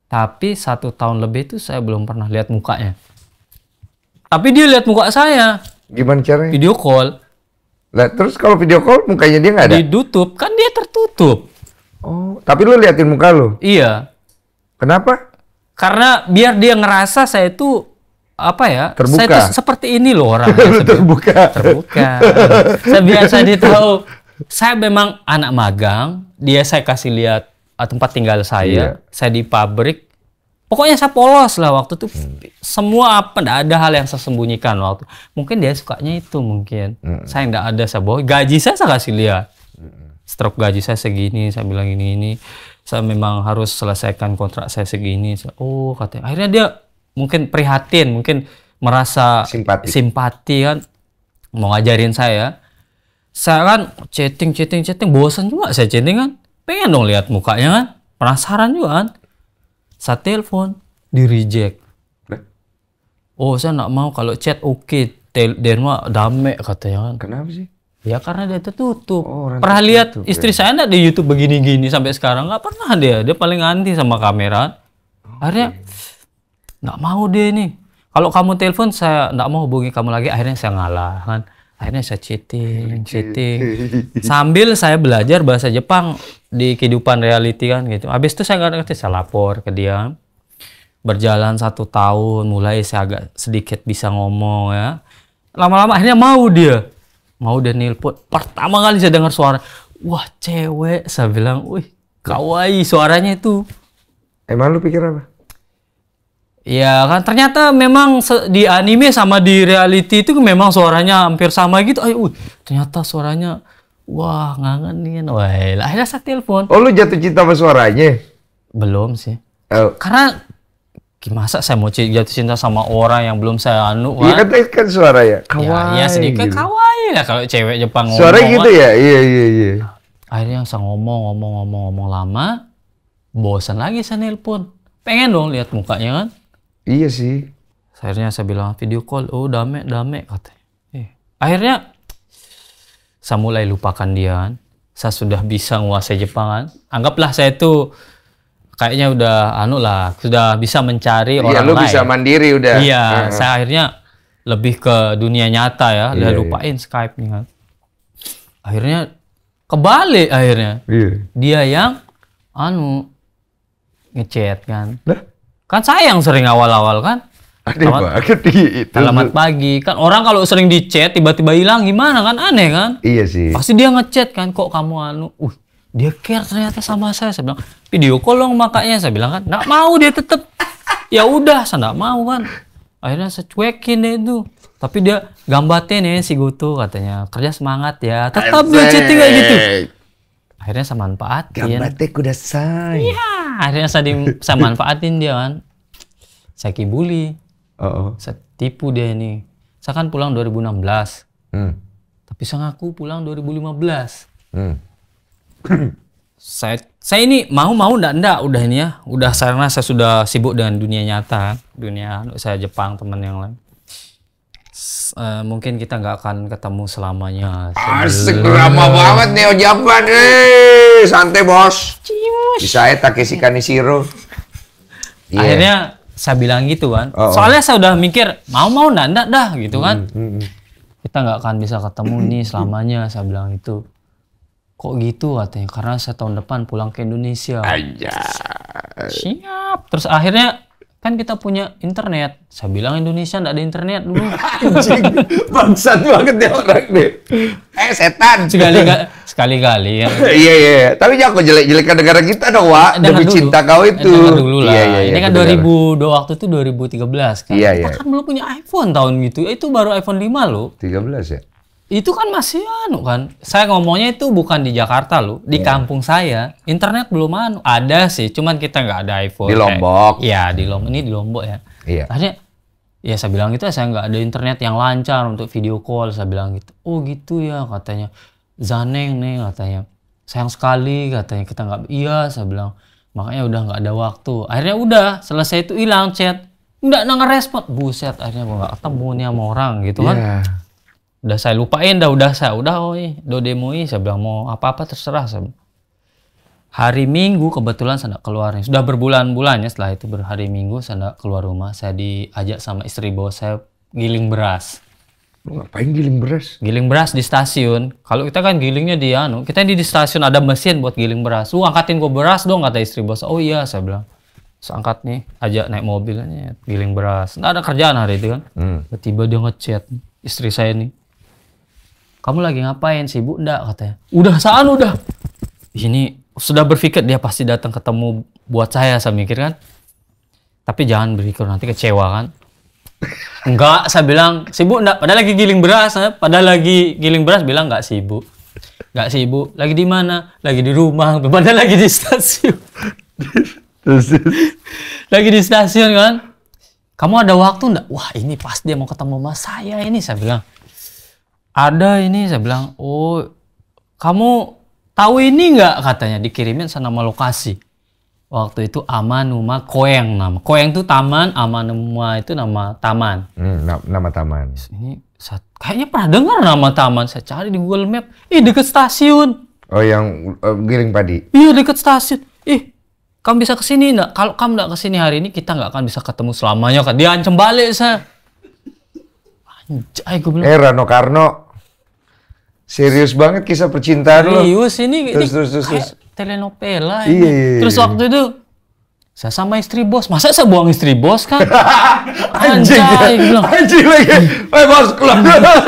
Tapi satu tahun lebih itu saya belum pernah lihat mukanya. Tapi dia lihat muka saya. Gimana caranya? Video call. Lah terus kalau video call mukanya dia nggak ada? Ditutup kan dia tertutup. Oh, tapi lu liatin muka lu? Iya. Kenapa? Karena biar dia ngerasa saya itu apa ya? Terbuka. Saya itu seperti ini loh orang. terbuka. Terbuka. saya biasa ditahu. Saya memang anak magang. Dia saya kasih lihat ah, tempat tinggal saya. Iya. Saya di pabrik. Pokoknya saya polos lah waktu itu. Hmm. Semua apa, tidak ada hal yang saya sembunyikan waktu. Mungkin dia sukanya itu mungkin. Hmm. Saya tidak ada, saya bawa gaji saya saya kasih lihat. Hmm stroke gaji saya segini saya bilang ini ini saya memang harus selesaikan kontrak saya segini saya, oh katanya akhirnya dia mungkin prihatin mungkin merasa simpati, simpati kan mau ngajarin saya saya kan chatting chatting chatting bosan juga saya chatting kan pengen dong lihat mukanya kan penasaran juga kan saya telepon di reject oh saya nggak mau kalau chat oke okay. Denwa damai katanya kan kenapa sih Ya karena dia tertutup. Oh, pernah lihat ya. istri saya enggak di YouTube begini-gini sampai sekarang nggak pernah dia. Dia paling anti sama kamera. Akhirnya nggak mau dia nih. Kalau kamu telepon saya nggak mau hubungi kamu lagi. Akhirnya saya ngalah kan. Akhirnya saya cheating, cheating. Sambil saya belajar bahasa Jepang di kehidupan reality kan gitu. Habis itu saya nggak ngerti, saya lapor ke dia. Berjalan satu tahun, mulai saya agak sedikit bisa ngomong ya. Lama-lama akhirnya mau dia mau daniel nelpon pertama kali saya dengar suara wah cewek saya bilang wih kawaii suaranya itu emang lu pikir apa Ya kan ternyata memang di anime sama di reality itu memang suaranya hampir sama gitu. Ayo, wih, uh, ternyata suaranya wah ngangenin Wah, akhirnya saya telepon. Oh lu jatuh cinta sama suaranya? Belum sih. Oh. Karena masa saya mau jatuh cinta sama orang yang belum saya anu Iya kan, kan suara ya. ya, ya kawaii. Ya, sedikit kawaii lah kalau cewek Jepang ngomong. Suara gitu ya? Iya, iya, iya. Akhirnya saya ngomong, ngomong, ngomong, ngomong lama. Bosan lagi saya nelpon. Pengen dong lihat mukanya kan? Iya sih. Akhirnya saya bilang video call, oh dame, dame katanya. Eh. Akhirnya saya mulai lupakan dia kan. Saya sudah bisa menguasai Jepang kan. Anggaplah saya itu kayaknya udah anu lah sudah bisa mencari ya, orang lu lain. bisa mandiri udah. Iya, uh -huh. saya akhirnya lebih ke dunia nyata ya, udah yeah, iya. lupain yeah. Skype nih kan. Akhirnya kebalik akhirnya. Yeah. Dia yang anu ngechat kan. Nah. Kan saya yang sering awal-awal kan. Aneh selamat, banget itu. Selamat pagi. Kan orang kalau sering di chat tiba-tiba hilang gimana kan aneh kan? Iya sih. Pasti dia ngechat kan kok kamu anu. Uh, dia care ternyata sama saya saya bilang video kolong makanya saya bilang kan nggak mau dia tetep ya udah saya nggak mau kan akhirnya saya cuekin deh itu tapi dia gambatin nih ya, si Goto katanya kerja semangat ya tetap dia chatting kayak gitu akhirnya saya manfaatin gambatnya kuda saya iya, akhirnya saya, di, saya manfaatin dia kan saya kibuli oh -oh. saya tipu dia ini saya kan pulang 2016 hmm. tapi saya ngaku pulang 2015 hmm saya saya ini mau mau ndak ndak udah ini ya udah karena saya sudah sibuk dengan dunia nyata dunia anu, saya Jepang teman yang lain S uh, mungkin kita nggak akan ketemu selamanya asik lama banget Neo Japan eh santai bos bisa ya Takeshi Kaneshiro yeah. akhirnya saya bilang gitu kan oh, oh. soalnya saya udah mikir mau mau ndak ndak dah gitu hmm, kan hmm, hmm. kita nggak akan bisa ketemu nih selamanya saya bilang itu kok gitu katanya karena saya tahun depan pulang ke Indonesia Aja. siap terus akhirnya kan kita punya internet saya bilang Indonesia nggak ada internet dulu bangsat banget ya orang deh eh setan sekali sekali kali ya iya iya tapi jangan ya, kau jelek jelekan negara kita dong wa demi dulu. cinta kau itu dengar dulu lah iya, iya, iya. ini kan bener. dua waktu itu 2013 kan iya, iya. kita kan belum punya iPhone tahun gitu itu baru iPhone 5 loh 13 ya itu kan masih anu kan saya ngomongnya itu bukan di Jakarta loh di yeah. kampung saya internet belum anu ada sih cuman kita nggak ada iPhone di Lombok ya di Lombok ini di Lombok ya yeah. akhirnya ya saya bilang gitu saya nggak ada internet yang lancar untuk video call saya bilang gitu oh gitu ya katanya Zaneng nih katanya sayang sekali katanya kita nggak iya saya bilang makanya udah nggak ada waktu akhirnya udah selesai itu hilang chat nggak ngerespon buset akhirnya nggak ketemu nih sama orang gitu yeah. kan iya udah saya lupain dah udah saya udah oi do demoi saya bilang mau apa apa terserah saya hari minggu kebetulan saya keluar sudah berbulan-bulannya setelah itu berhari minggu saya keluar rumah saya diajak sama istri bos saya giling beras Lu ngapain giling beras giling beras di stasiun kalau kita kan gilingnya di anu kita ini di stasiun ada mesin buat giling beras lu angkatin gua beras dong kata istri bos oh iya saya bilang seangkat nih ajak naik mobilnya giling beras nggak ada kerjaan hari itu kan hmm. tiba dia ngechat istri saya nih kamu lagi ngapain sih bu? enggak katanya udah saan udah Di sini sudah berpikir dia pasti datang ketemu buat saya saya mikir kan tapi jangan berpikir nanti kecewa kan enggak saya bilang sibuk enggak padahal lagi giling beras padahal lagi giling beras bilang enggak sibuk enggak sibuk lagi di mana lagi di rumah padahal lagi di stasiun lagi di stasiun kan kamu ada waktu enggak wah ini pas dia mau ketemu mas saya ini saya bilang ada ini saya bilang oh kamu tahu ini nggak katanya dikirimin sama lokasi waktu itu Amanuma Koeng nama Koeng itu taman Amanuma itu nama taman hmm, nama taman ini saya, kayaknya pernah dengar nama taman saya cari di Google Map ih dekat stasiun oh yang uh, giling padi iya dekat stasiun ih kamu bisa kesini nggak kalau kamu nggak kesini hari ini kita nggak akan bisa ketemu selamanya kan dia ancam balik saya Anjay, gue bilang. Eh, Rano Karno. Serius banget kisah percintaan serius, lo. Serius, ini, terus, ini terus, terus, terus. telenovela. Iya, Iya, iya, Terus waktu itu saya sama istri bos masa saya buang istri bos kan anjing Anjay, ya. bilang anjing lagi eh bos keluar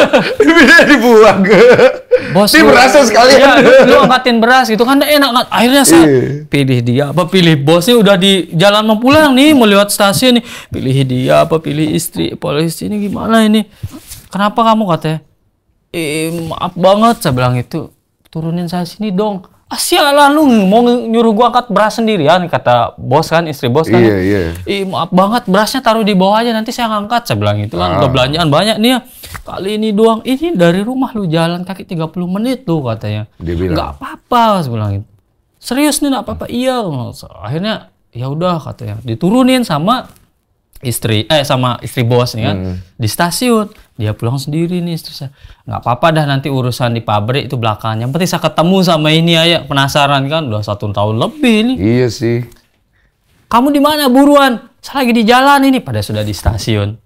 dia dibuang bos ini berasa sekali ya, lu, lu angkatin beras itu kan enak kan akhirnya saya iya. pilih dia apa pilih bosnya udah di jalan mau pulang nih mau lewat stasiun nih pilih dia apa pilih istri polisi ini gimana ini kenapa kamu katanya eh maaf banget saya bilang itu turunin saya sini dong ah sialan lu mau nyuruh gua angkat beras sendirian kata bos kan istri bos kan iya iya Ih, maaf banget berasnya taruh di bawah aja nanti saya angkat. saya bilang gitu kan ah. udah belanjaan banyak nih ya kali ini doang ini dari rumah lu jalan kaki 30 menit tuh katanya dia bilang nggak apa-apa saya bilang gitu serius nih nggak apa-apa iya akhirnya ya udah katanya diturunin sama istri eh sama istri bos nih kan hmm. di stasiun dia pulang sendiri nih terus saya nggak apa-apa dah nanti urusan di pabrik itu belakangnya yang penting saya ketemu sama ini ayah penasaran kan udah satu tahun lebih nih iya sih kamu di mana buruan saya lagi di jalan ini pada sudah di stasiun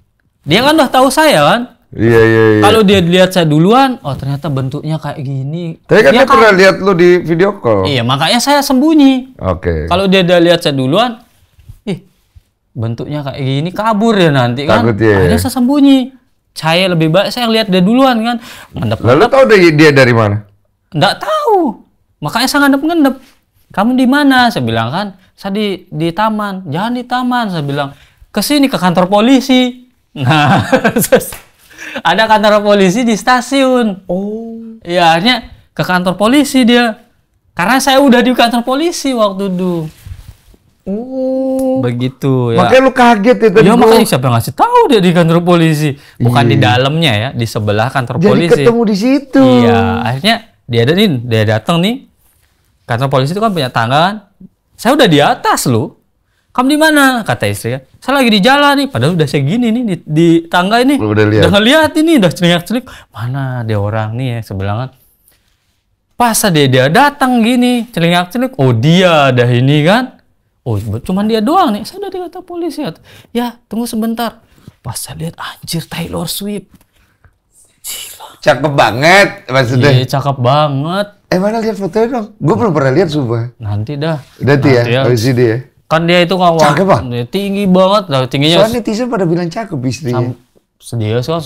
dia kan udah tahu saya kan iya iya, iya. kalau dia lihat saya duluan oh ternyata bentuknya kayak gini tapi kan dia, dia kan- pernah lihat lo di video call iya makanya saya sembunyi oke okay. kalau dia udah lihat saya duluan ih bentuknya kayak gini kabur ya nanti kan? Takut kan ya. akhirnya saya sembunyi saya lebih baik saya lihat dia duluan kan ngendep lalu tau dia, dia dari mana nggak tahu makanya saya ngendep ngendep kamu di mana saya bilang kan saya di di taman jangan di taman saya bilang ke sini ke kantor polisi nah ada kantor polisi di stasiun oh Iya akhirnya ke kantor polisi dia karena saya udah di kantor polisi waktu dulu Oh. Begitu ya. Makanya lu kaget ya tadi. Ya makanya siapa yang ngasih tahu dia di kantor polisi. Bukan Iyi. di iya. dalamnya ya, di sebelah kantor Jadi polisi. Jadi ketemu di situ. Iya, akhirnya dia ada nih, dia datang nih. Kantor polisi itu kan punya tangga kan. Saya udah di atas lu. Kamu di mana? Kata istri ya. Saya lagi di jalan nih. Padahal udah segini nih di, di tangga ini. Lu udah lihat. Udah lihat ini, udah celik-celik. Mana dia orang nih ya sebelah kan. Pas dia, dia datang gini, celingak-celik. Oh dia ada ini kan oh cuman dia doang nih saya dari kata polisi ya tunggu sebentar pas saya lihat anjir Taylor Swift Gila. Cakep banget maksudnya. Iya, cakep banget. Eh mana lihat fotonya dong? Gue belum pernah lihat sumpah. Nanti dah. Nanti, ya, Nanti ya, ya. ini ya. Kan dia itu kawan. Cakep banget. tinggi banget lah tingginya. Soalnya netizen pada bilang cakep istrinya. Sedia sih kan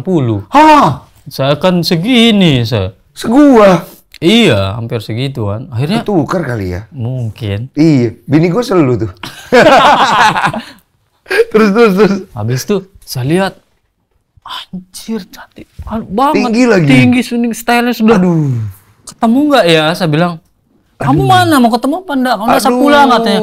180. Hah? Saya kan segini saya. Segua. Iya, hampir segitu kan. Akhirnya tuker kali ya. Mungkin. Iya, bini gue selalu tuh. terus terus terus. Habis tuh saya lihat anjir cantik banget. Tinggi lagi. Tinggi suning stylenya sudah. Aduh. Ketemu nggak ya? Saya bilang. Kamu mana mau ketemu apa enggak? Kalau enggak saya pulang katanya.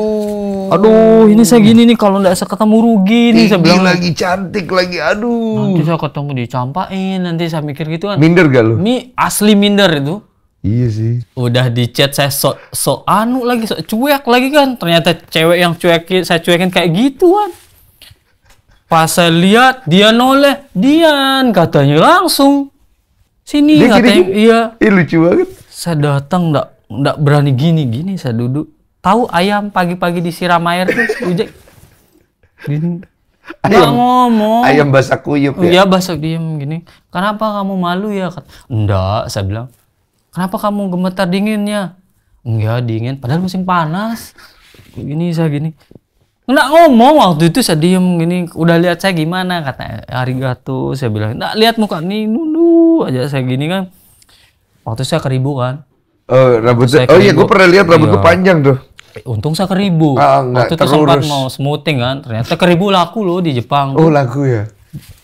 Aduh, ini saya gini nih kalau enggak saya ketemu rugi nih saya bilang. lagi cantik lagi. Aduh. Nanti saya ketemu dicampain, nanti saya mikir gitu kan. Minder gak lu? Ini asli minder itu. Iya sih. Udah di chat saya so, so anu lagi, so cuek lagi kan. Ternyata cewek yang cuekin saya cuekin kayak gituan. Pas saya lihat dia noleh, Dian katanya langsung sini dia katanya gini, iya. Ih, lucu banget. Saya datang ndak enggak berani gini gini saya duduk. Tahu ayam pagi-pagi disiram air tuh ujek. Gini. Ayam, Nggak ngomong. Ayam basah kuyup ya. Iya basah diam gini. Kenapa kamu malu ya? Enggak, saya bilang kenapa kamu gemetar dinginnya? Enggak dingin, padahal musim panas. Gini saya gini. Enggak ngomong waktu itu saya diem gini, udah lihat saya gimana kata Arigato, saya bilang, Enggak lihat muka ini. nunu aja saya gini kan. Waktu saya keribu kan. Uh, rambut saya keribu. Oh iya, gue pernah lihat rambut iya. panjang tuh. Eh, untung saya keribu. Ah, enggak, waktu itu sempat mau smoothing kan, ternyata keribu laku loh di Jepang. Oh, laku ya.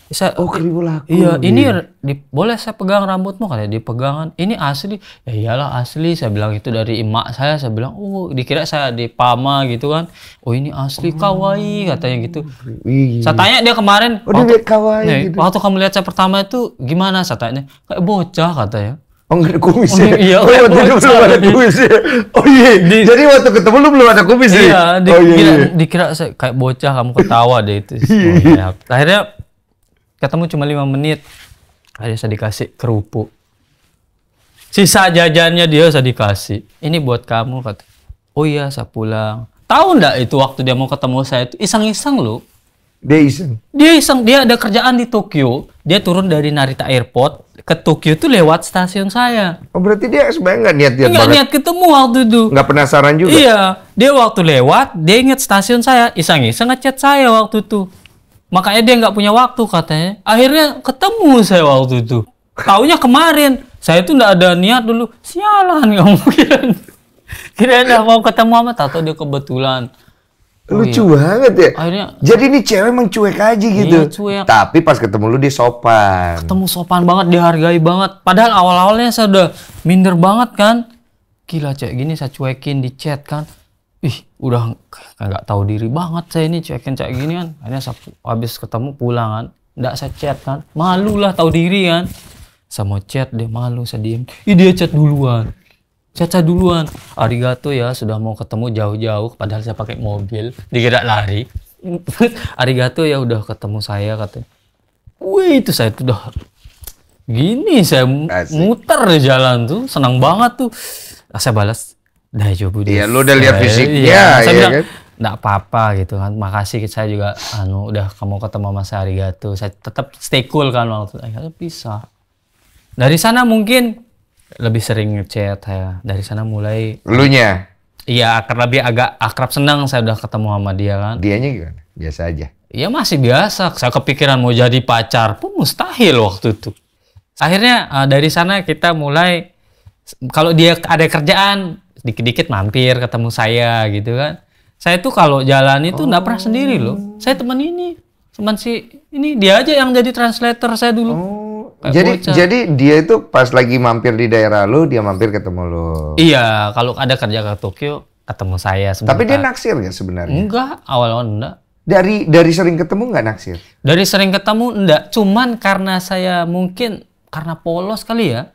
Saya, oh keribu laku. Iya, ini iya. di, boleh saya pegang rambutmu kali ya? dipegangan. Ini asli. Ya iyalah asli. Saya bilang itu dari emak saya. Saya bilang, oh dikira saya di Pama gitu kan. Oh ini asli oh. kawaii katanya gitu. Wih. Iya. Saya tanya dia kemarin. Oh waktu, dia kawaii nih, gitu. Waktu kamu lihat saya pertama itu gimana? Saya tanya, kayak bocah katanya. Oh nggak ada kumis oh, ya? Oh, iya, oh, iya, waktu itu belum ada iya. kumis ya? Oh iya, di, jadi waktu ketemu lu belum ada kumis ya? iya, Di, oh, iya, dikira, iya. dikira saya, kayak bocah kamu ketawa deh itu. Oh, iya. Akhirnya ketemu cuma lima menit ada saya dikasih kerupuk sisa jajannya dia saya dikasih ini buat kamu kata oh iya saya pulang tahu ndak itu waktu dia mau ketemu saya itu iseng-iseng loh dia iseng dia iseng dia ada kerjaan di Tokyo dia turun dari Narita Airport ke Tokyo tuh lewat stasiun saya oh berarti dia sebenarnya nggak niat niat nggak niat ketemu waktu itu nggak penasaran juga iya dia waktu lewat dia inget stasiun saya iseng-iseng ngechat saya waktu itu Makanya dia nggak punya waktu katanya. Akhirnya ketemu saya waktu itu. Taunya kemarin. Saya itu nggak ada niat dulu. Sialan ya kira. Kira nggak mau ketemu sama Tato dia kebetulan. Oh, Lucu iya. banget ya. Akhirnya, Jadi ini cewek emang cuek aja gitu. Iya, cuek. Tapi pas ketemu lu dia sopan. Ketemu sopan banget, dihargai banget. Padahal awal-awalnya saya udah minder banget kan. Gila cewek gini saya cuekin di chat kan ih udah nggak tahu diri banget saya ini cekin cek gini kan akhirnya saya habis ketemu pulang kan nggak saya chat kan malu lah tahu diri kan sama chat dia malu saya diem ih dia chat duluan chat saya duluan arigato ya sudah mau ketemu jauh-jauh padahal saya pakai mobil dikira lari arigato ya udah ketemu saya katanya wih itu saya tuh udah gini saya muter di jalan tuh senang banget tuh nah, saya balas Daijo coba Iya, lu udah lihat eh, fisiknya, iya, ya, saya iya bilang, kan? Nggak apa-apa gitu kan. Makasih saya juga anu udah kamu ketemu Mas Arigato. Saya tetap stay cool kan waktu itu. bisa. Dari sana mungkin lebih sering ngechat ya. Dari sana mulai Lunya? Iya, karena lebih agak akrab senang saya udah ketemu sama dia kan. Dianya gimana? Biasa aja. Iya masih biasa. Saya kepikiran mau jadi pacar pun mustahil waktu itu. Akhirnya eh, dari sana kita mulai kalau dia ada kerjaan dikit-dikit mampir ketemu saya gitu kan. Saya tuh kalau jalan itu nggak oh. pernah sendiri loh. Oh. Saya temen ini, teman si ini dia aja yang jadi translator saya dulu. Oh. jadi bocah. jadi dia itu pas lagi mampir di daerah lu, dia mampir ketemu lu. Iya, kalau ada kerja ke Tokyo ketemu saya sebentar. Tapi dia naksir ya sebenarnya? Enggak, awal-awal enggak. Dari dari sering ketemu nggak naksir? Dari sering ketemu enggak, cuman karena saya mungkin karena polos kali ya.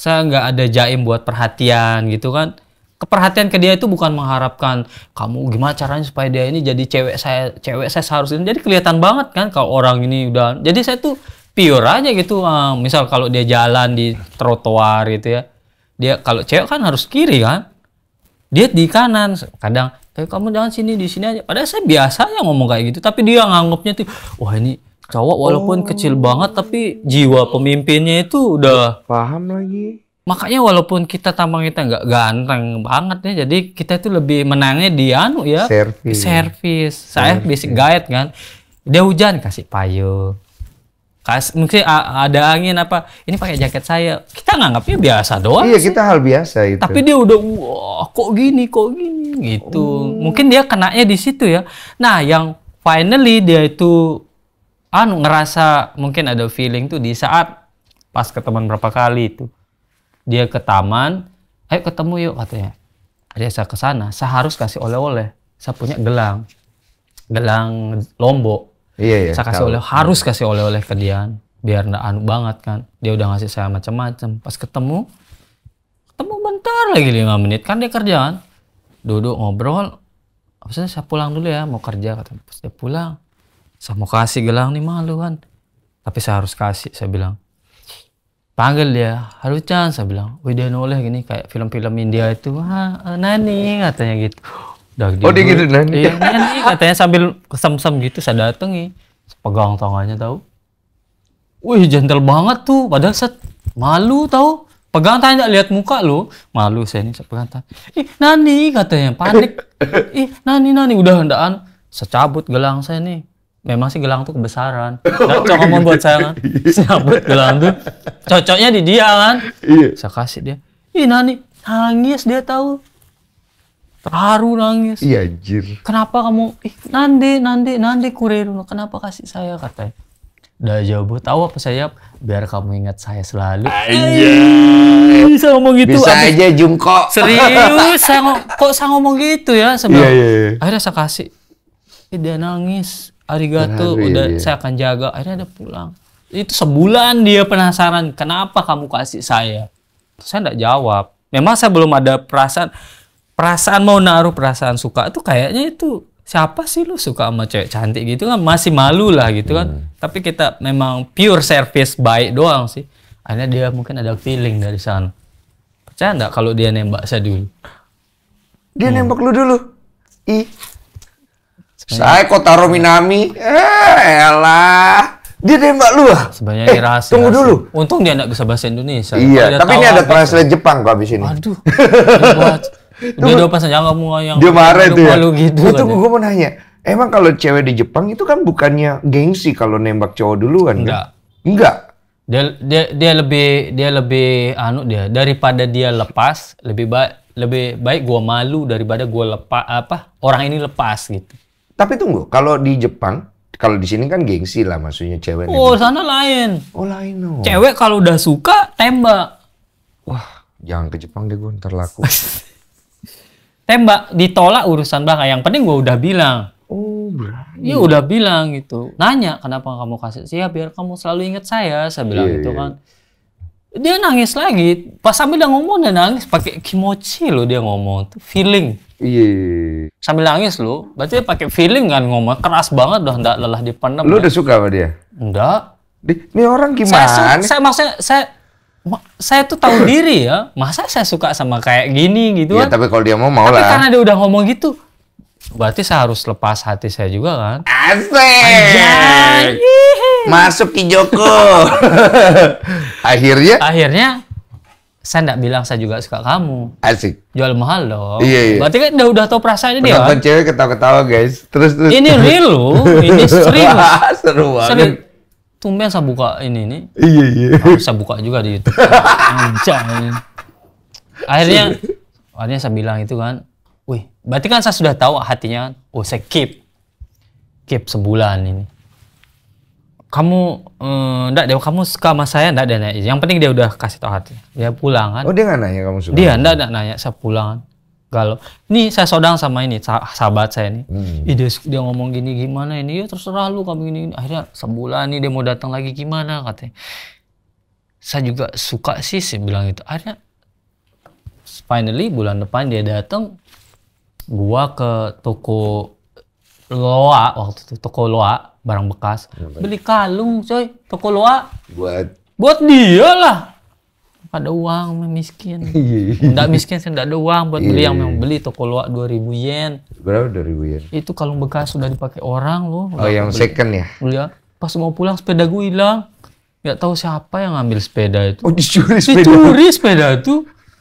Saya nggak ada jaim buat perhatian gitu kan keperhatian ke dia itu bukan mengharapkan kamu gimana caranya supaya dia ini jadi cewek saya cewek saya seharusnya jadi kelihatan banget kan kalau orang ini udah jadi saya tuh pure aja gitu uh, misal kalau dia jalan di trotoar gitu ya dia kalau cewek kan harus kiri kan dia di kanan kadang eh, kamu jangan sini di sini aja padahal saya biasanya ngomong kayak gitu tapi dia nganggapnya tuh wah ini cowok walaupun oh. kecil banget tapi jiwa pemimpinnya itu udah paham lagi makanya walaupun kita tampang kita nggak ganteng banget ya jadi kita itu lebih menangnya di anu ya service, service. saya basic guide kan dia hujan kasih payung kas mungkin ada angin apa ini pakai jaket saya kita nganggapnya biasa doang iya sih. kita hal biasa itu tapi dia udah wah kok gini kok gini gitu oh. mungkin dia kenanya di situ ya nah yang finally dia itu anu ngerasa mungkin ada feeling tuh di saat pas ke teman berapa kali itu dia ke taman ayo ketemu yuk katanya dia saya ke sana saya harus kasih oleh-oleh saya punya gelang gelang lombok iya, iya, saya kasih oleh harus kasih oleh-oleh ke dia biar ndak anu banget kan dia udah ngasih saya macam-macam pas ketemu ketemu bentar lagi lima menit kan dia kerjaan duduk ngobrol maksudnya saya pulang dulu ya mau kerja kata pas dia pulang saya mau kasih gelang nih malu kan tapi saya harus kasih saya bilang panggil dia Haruchan saya bilang udah dia noleh gini kayak film-film India itu ha, ah, eh, nani katanya gitu Udah, dia gitu. oh dia gitu iya, nani iya, nani katanya sambil kesem-sem gitu saya nih pegang tangannya tahu wih gentle banget tuh padahal saya malu tahu pegang tangan lihat muka lo malu saya ini pegang tangan ih nani katanya panik ih nani nani udah saya cabut gelang saya nih memang sih gelang tuh kebesaran. Gak cocok oh, ngomong buat gitu. saya kan, iya. Siapa gelang tuh. Cocoknya di dia kan. Iya. Saya kasih dia. Ih Nani, nangis dia tahu. Terharu nangis. Iya jir. Kenapa kamu, ih nanti nanti Nandi kurir. Kenapa kasih saya katanya. Udah jawab, tahu apa saya? Biar kamu ingat saya selalu. Iya. Bisa ngomong gitu. Bisa Abis, aja jumko. Serius, saya, kok saya ngomong gitu ya? Sebelum, Iya, iya, iya. Akhirnya saya kasih. Ih, dia nangis arigato Terharu, iya, udah iya. saya akan jaga akhirnya ada pulang itu sebulan dia penasaran kenapa kamu kasih saya saya tidak jawab memang saya belum ada perasaan perasaan mau naruh perasaan suka itu kayaknya itu siapa sih lu suka sama cewek cantik gitu kan masih malu lah gitu kan hmm. tapi kita memang pure service baik doang sih akhirnya dia mungkin ada feeling dari sana percaya nggak kalau dia nembak saya dulu dia hmm. nembak lu dulu ih saya kota iya. Minami. Eh, elah. Dia nembak lu ah. Sebenarnya eh, rahasia. Tunggu dulu. Untung dia anak bisa bahasa Indonesia. Iya, tapi ini ada translate Jepang kok habis ini. Aduh. Udah dua pas aja kamu yang Dia marah itu ya. Gitu itu eh, gue mau nanya. Emang kalau cewek di Jepang itu kan bukannya gengsi kalau nembak cowok duluan kan? Enggak. Kan? Enggak. Dia, dia dia lebih dia lebih anu dia daripada dia lepas lebih baik lebih baik gua malu daripada gua lepas apa orang ini lepas gitu. Tapi tunggu, kalau di Jepang, kalau di sini kan gengsi lah maksudnya cewek. Oh, nih. sana lain. Oh, lain. no. Cewek kalau udah suka tembak. Wah, jangan ke Jepang deh gue ntar laku. tembak, ditolak urusan belakang. Yang penting gue udah bilang. Oh, berani. Iya, udah bilang gitu. Nanya, kenapa kamu kasih? siap, ya, biar kamu selalu ingat saya. Saya bilang yeah, gitu yeah. kan. Iya. Dia nangis lagi. Pas sambil dia ngomong, dia nangis. Pakai kimochi loh dia ngomong. Tuh feeling Iya. Sambil nangis lu. Berarti dia pakai feeling kan ngomong keras banget dah enggak lelah dipendam. Lu ya. udah suka sama dia? Enggak. Ini orang gimana? Saya, saya maksudnya saya saya tuh tahu diri ya. Masa saya suka sama kayak gini gitu ya, tapi kalau dia mau mau lah. Tapi karena dia udah ngomong gitu, berarti saya harus lepas hati saya juga kan? Asik. Masuk ki Joko. Akhirnya? Akhirnya saya nggak bilang saya juga suka kamu. Asik. Jual mahal loh. Iya, iya. Berarti kan udah udah tau perasaannya dia. kan. cewek ketawa-ketawa guys. Terus terus. Ini real loh. Ini serius. seru banget. Tumben saya buka ini nih. Iya iya. Harus ah, saya buka juga di YouTube. akhirnya akhirnya saya bilang itu kan, wih, berarti kan saya sudah tahu hatinya, kan? oh saya keep keep sebulan ini kamu enggak eh, deh deh kamu suka sama saya enggak deh nanya yang penting dia udah kasih tau hati dia pulang kan oh dia nggak nanya kamu suka dia enggak enggak nanya saya pulang kan? galau nih saya sodang sama ini sahabat saya ini hmm. dia, dia ngomong gini gimana ini ya terserah lu kamu gini, gini akhirnya sebulan nih dia mau datang lagi gimana katanya saya juga suka sih sih bilang itu akhirnya finally bulan depan dia datang gua ke toko Loa waktu itu toko Loa barang bekas. Iya, beli kalung, coy. Toko loa. Buat buat dia lah. Ada uang miskin. Enggak iya, iya. miskin, saya enggak ada uang buat beli yang memang beli toko loa 2000 yen. Berapa 2000 yen? Itu kalung bekas sudah dipakai orang loh. Oh, yang beli. second ya. Beli ya. pas mau pulang sepeda gue hilang. Nggak tahu siapa yang ngambil sepeda itu. Oh, dicuri sepeda. Dicuri sepeda itu.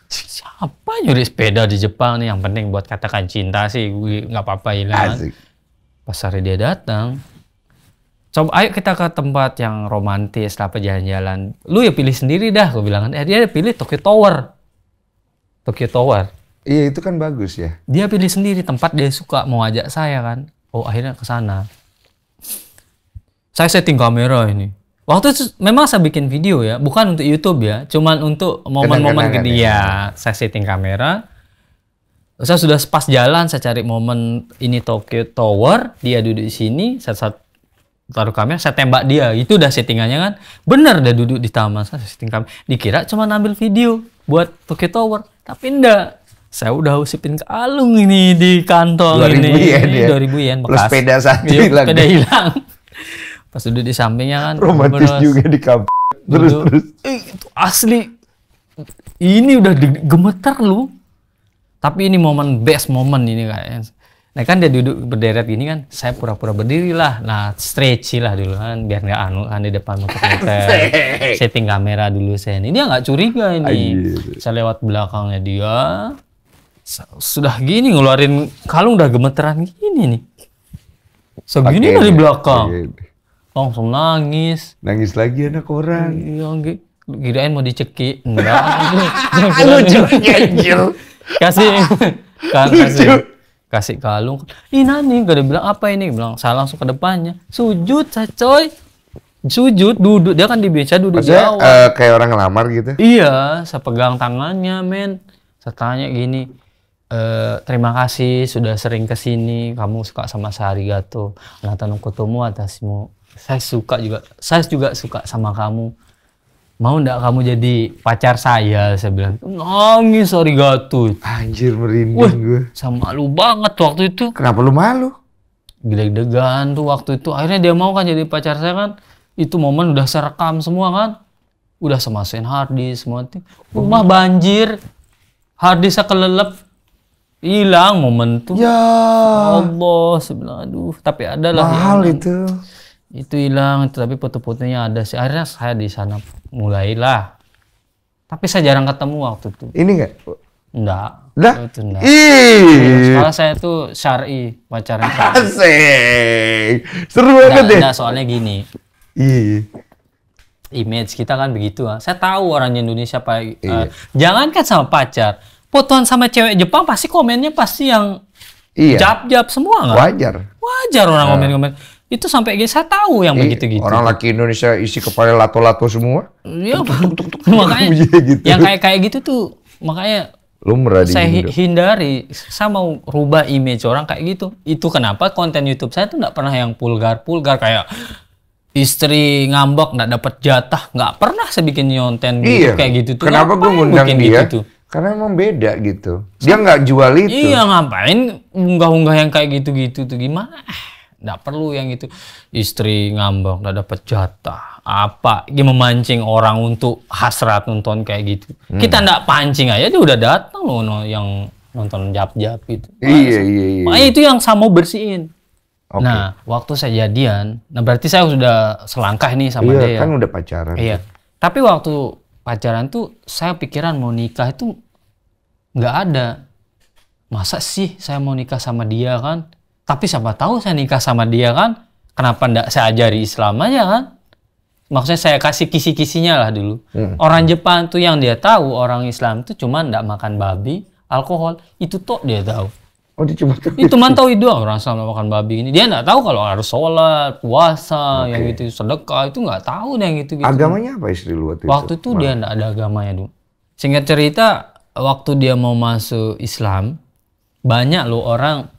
Siapa nyuri sepeda di Jepang nih? Yang penting buat katakan cinta sih, gue nggak apa-apa hilang. Pas hari dia datang, coba ayo kita ke tempat yang romantis apa jalan-jalan lu ya pilih sendiri dah gue bilang kan. eh dia pilih Tokyo Tower Tokyo Tower iya itu kan bagus ya dia pilih sendiri tempat dia suka mau ajak saya kan oh akhirnya ke sana saya setting kamera ini waktu itu memang saya bikin video ya bukan untuk YouTube ya cuman untuk momen-momen ke dia ya. Iya, saya setting kamera saya sudah pas jalan saya cari momen ini Tokyo Tower dia duduk di sini saya taruh kamera saya tembak dia itu udah settingannya kan bener udah duduk di taman saya setting kamera dikira cuma ambil video buat Tokyo Tower tapi enggak saya udah usipin ke Alung ini di kantong 2000 ini yen, ya. 2000 yen bekas Plus sepeda saja iya, hilang sepeda hilang pas duduk di sampingnya kan romantis bener, juga di kampung terus duduk, terus eh, itu asli ini udah gemeter lu tapi ini momen best momen ini kayaknya Nah kan dia duduk berderet gini kan, saya pura-pura berdiri lah. Nah stretchy lah dulu kan, biar nggak anu kan di depan masuk hotel. Setting kamera dulu saya ini. Dia nggak curiga ini. Saya lewat belakangnya dia. Sudah gini ngeluarin kalung udah gemeteran gini nih. Segini dari belakang. Langsung nangis. Nangis lagi anak orang. Iya, kirain mau dicekik. Enggak. Lucu, Kasih. Kan, kasih kasih kalung ih nani gak ada bilang apa ini bilang saya langsung ke depannya sujud saya coy sujud duduk dia kan dibaca duduk Maksudnya, di awal uh, eh, kayak orang ngelamar gitu iya saya pegang tangannya men saya tanya gini e, terima kasih sudah sering kesini kamu suka sama sehari gato tanung kutumu atasmu saya suka juga saya juga suka sama kamu mau ndak kamu jadi pacar saya saya bilang nangis sorry gatut anjir merinding Wah, gue sama lu banget waktu itu kenapa lu malu gede degan tuh waktu itu akhirnya dia mau kan jadi pacar saya kan itu momen udah rekam semua kan udah sama Sen Hardi semua tim rumah oh. banjir Hardi saya kelelep hilang momen tuh ya, ya Allah sebelah aduh tapi ada lah mahal ya, itu itu hilang tapi foto-fotonya ada sih akhirnya saya di sana mulailah tapi saya jarang ketemu waktu itu ini enggak enggak lah itu enggak iya, sekolah saya tuh syari pacar asik seru banget deh ya? enggak, soalnya gini Image kita kan begitu ah. Saya tahu orang Indonesia pak. Uh, kan sama pacar, fotoan sama cewek Jepang pasti komennya pasti yang Iya. Jap-jap semua nggak? Wajar. Wajar orang ah. komen-komen. Uh. Itu sampai saya tahu yang iya, begitu-gitu. Orang laki Indonesia isi kepala lato-lato semua. ya tuk-tuk-tuk makanya iya gitu. yang kayak kayak gitu tuh makanya lumrah saya hidup. hindari saya mau rubah image orang kayak gitu itu kenapa konten YouTube saya tuh nggak pernah yang pulgar-pulgar kayak istri ngambek nggak dapat jatah nggak pernah saya bikin konten iya. gitu, kayak gitu tuh kenapa gue ngundang dia gitu? karena emang beda gitu dia nggak jual itu iya ngapain unggah-unggah yang kayak gitu-gitu tuh gimana Nggak perlu yang itu istri ngambang, nggak dapat jatah. Apa? Dia memancing orang untuk hasrat nonton kayak gitu. Hmm. Kita nggak pancing aja dia udah datang loh no, yang nonton jap-jap itu iya iya, iya, iya, iya. Makanya itu yang saya bersihin. Okay. Nah, waktu saya jadian, nah berarti saya sudah selangkah nih sama iya, dia. Iya, kan udah pacaran. Iya. Tapi waktu pacaran tuh saya pikiran mau nikah itu nggak ada. Masa sih saya mau nikah sama dia kan? Tapi siapa tahu saya nikah sama dia kan, kenapa ndak saya ajari Islam aja kan? Maksudnya saya kasih kisi-kisinya lah dulu. Hmm. Orang Jepang tuh yang dia tahu orang Islam tuh cuma ndak makan babi, alkohol, itu tok dia tahu. Oh, dia cuma tahu. Itu mantau itu orang Islam makan babi ini. Dia nggak tahu kalau harus sholat, puasa, okay. yang gitu, sedekah itu nggak tahu yang gitu, gitu. Agamanya apa istri lu waktu itu? Waktu itu dia nggak ada agamanya dulu. Singkat cerita, waktu dia mau masuk Islam, banyak loh orang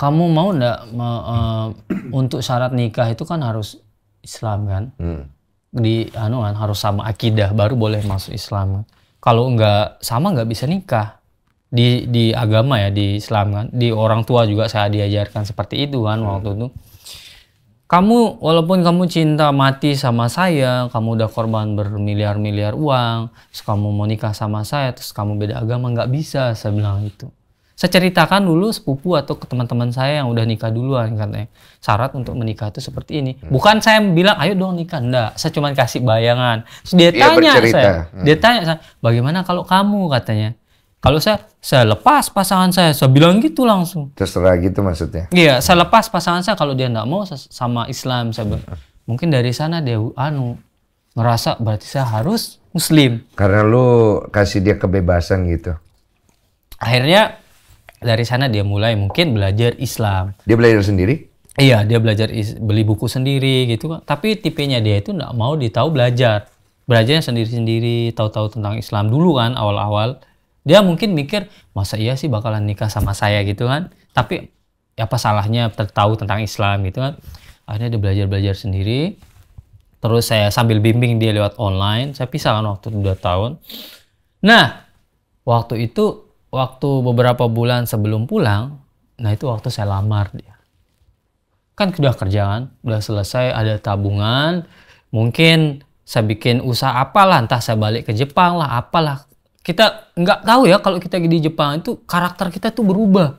kamu mau ndak uh, untuk syarat nikah itu kan harus Islam kan hmm. di anu kan harus sama akidah baru boleh masuk Islam kan? kalau enggak sama enggak bisa nikah di di agama ya di Islam kan di orang tua juga saya diajarkan seperti itu kan hmm. waktu itu kamu walaupun kamu cinta mati sama saya, kamu udah korban bermiliar-miliar uang, terus kamu mau nikah sama saya, terus kamu beda agama nggak bisa, saya bilang itu saya ceritakan dulu sepupu atau ke teman-teman saya yang udah nikah duluan katanya syarat untuk menikah itu seperti ini hmm. bukan saya bilang ayo dong nikah enggak saya cuma kasih bayangan Terus dia, iya, tanya bercerita. saya hmm. dia tanya saya bagaimana kalau kamu katanya kalau saya saya lepas pasangan saya, saya bilang gitu langsung. Terserah gitu maksudnya. Iya, saya lepas pasangan saya kalau dia ndak mau sama Islam saya bilang. Mungkin dari sana dia anu ngerasa berarti saya harus muslim. Karena lu kasih dia kebebasan gitu. Akhirnya dari sana dia mulai mungkin belajar Islam. Dia belajar sendiri? Iya, dia belajar is beli buku sendiri gitu. Tapi tipenya dia itu nggak mau ditahu belajar. Belajarnya sendiri-sendiri, tahu-tahu tentang Islam dulu kan awal-awal. Dia mungkin mikir, masa iya sih bakalan nikah sama saya gitu kan. Tapi apa salahnya tertahu tentang Islam gitu kan. Akhirnya dia belajar-belajar sendiri. Terus saya sambil bimbing dia lewat online. Saya pisahkan waktu 2 tahun. Nah, waktu itu waktu beberapa bulan sebelum pulang, nah itu waktu saya lamar dia. Kan sudah kerjaan, sudah selesai, ada tabungan, mungkin saya bikin usaha apalah, entah saya balik ke Jepang lah, apalah. Kita nggak tahu ya kalau kita di Jepang itu karakter kita tuh berubah.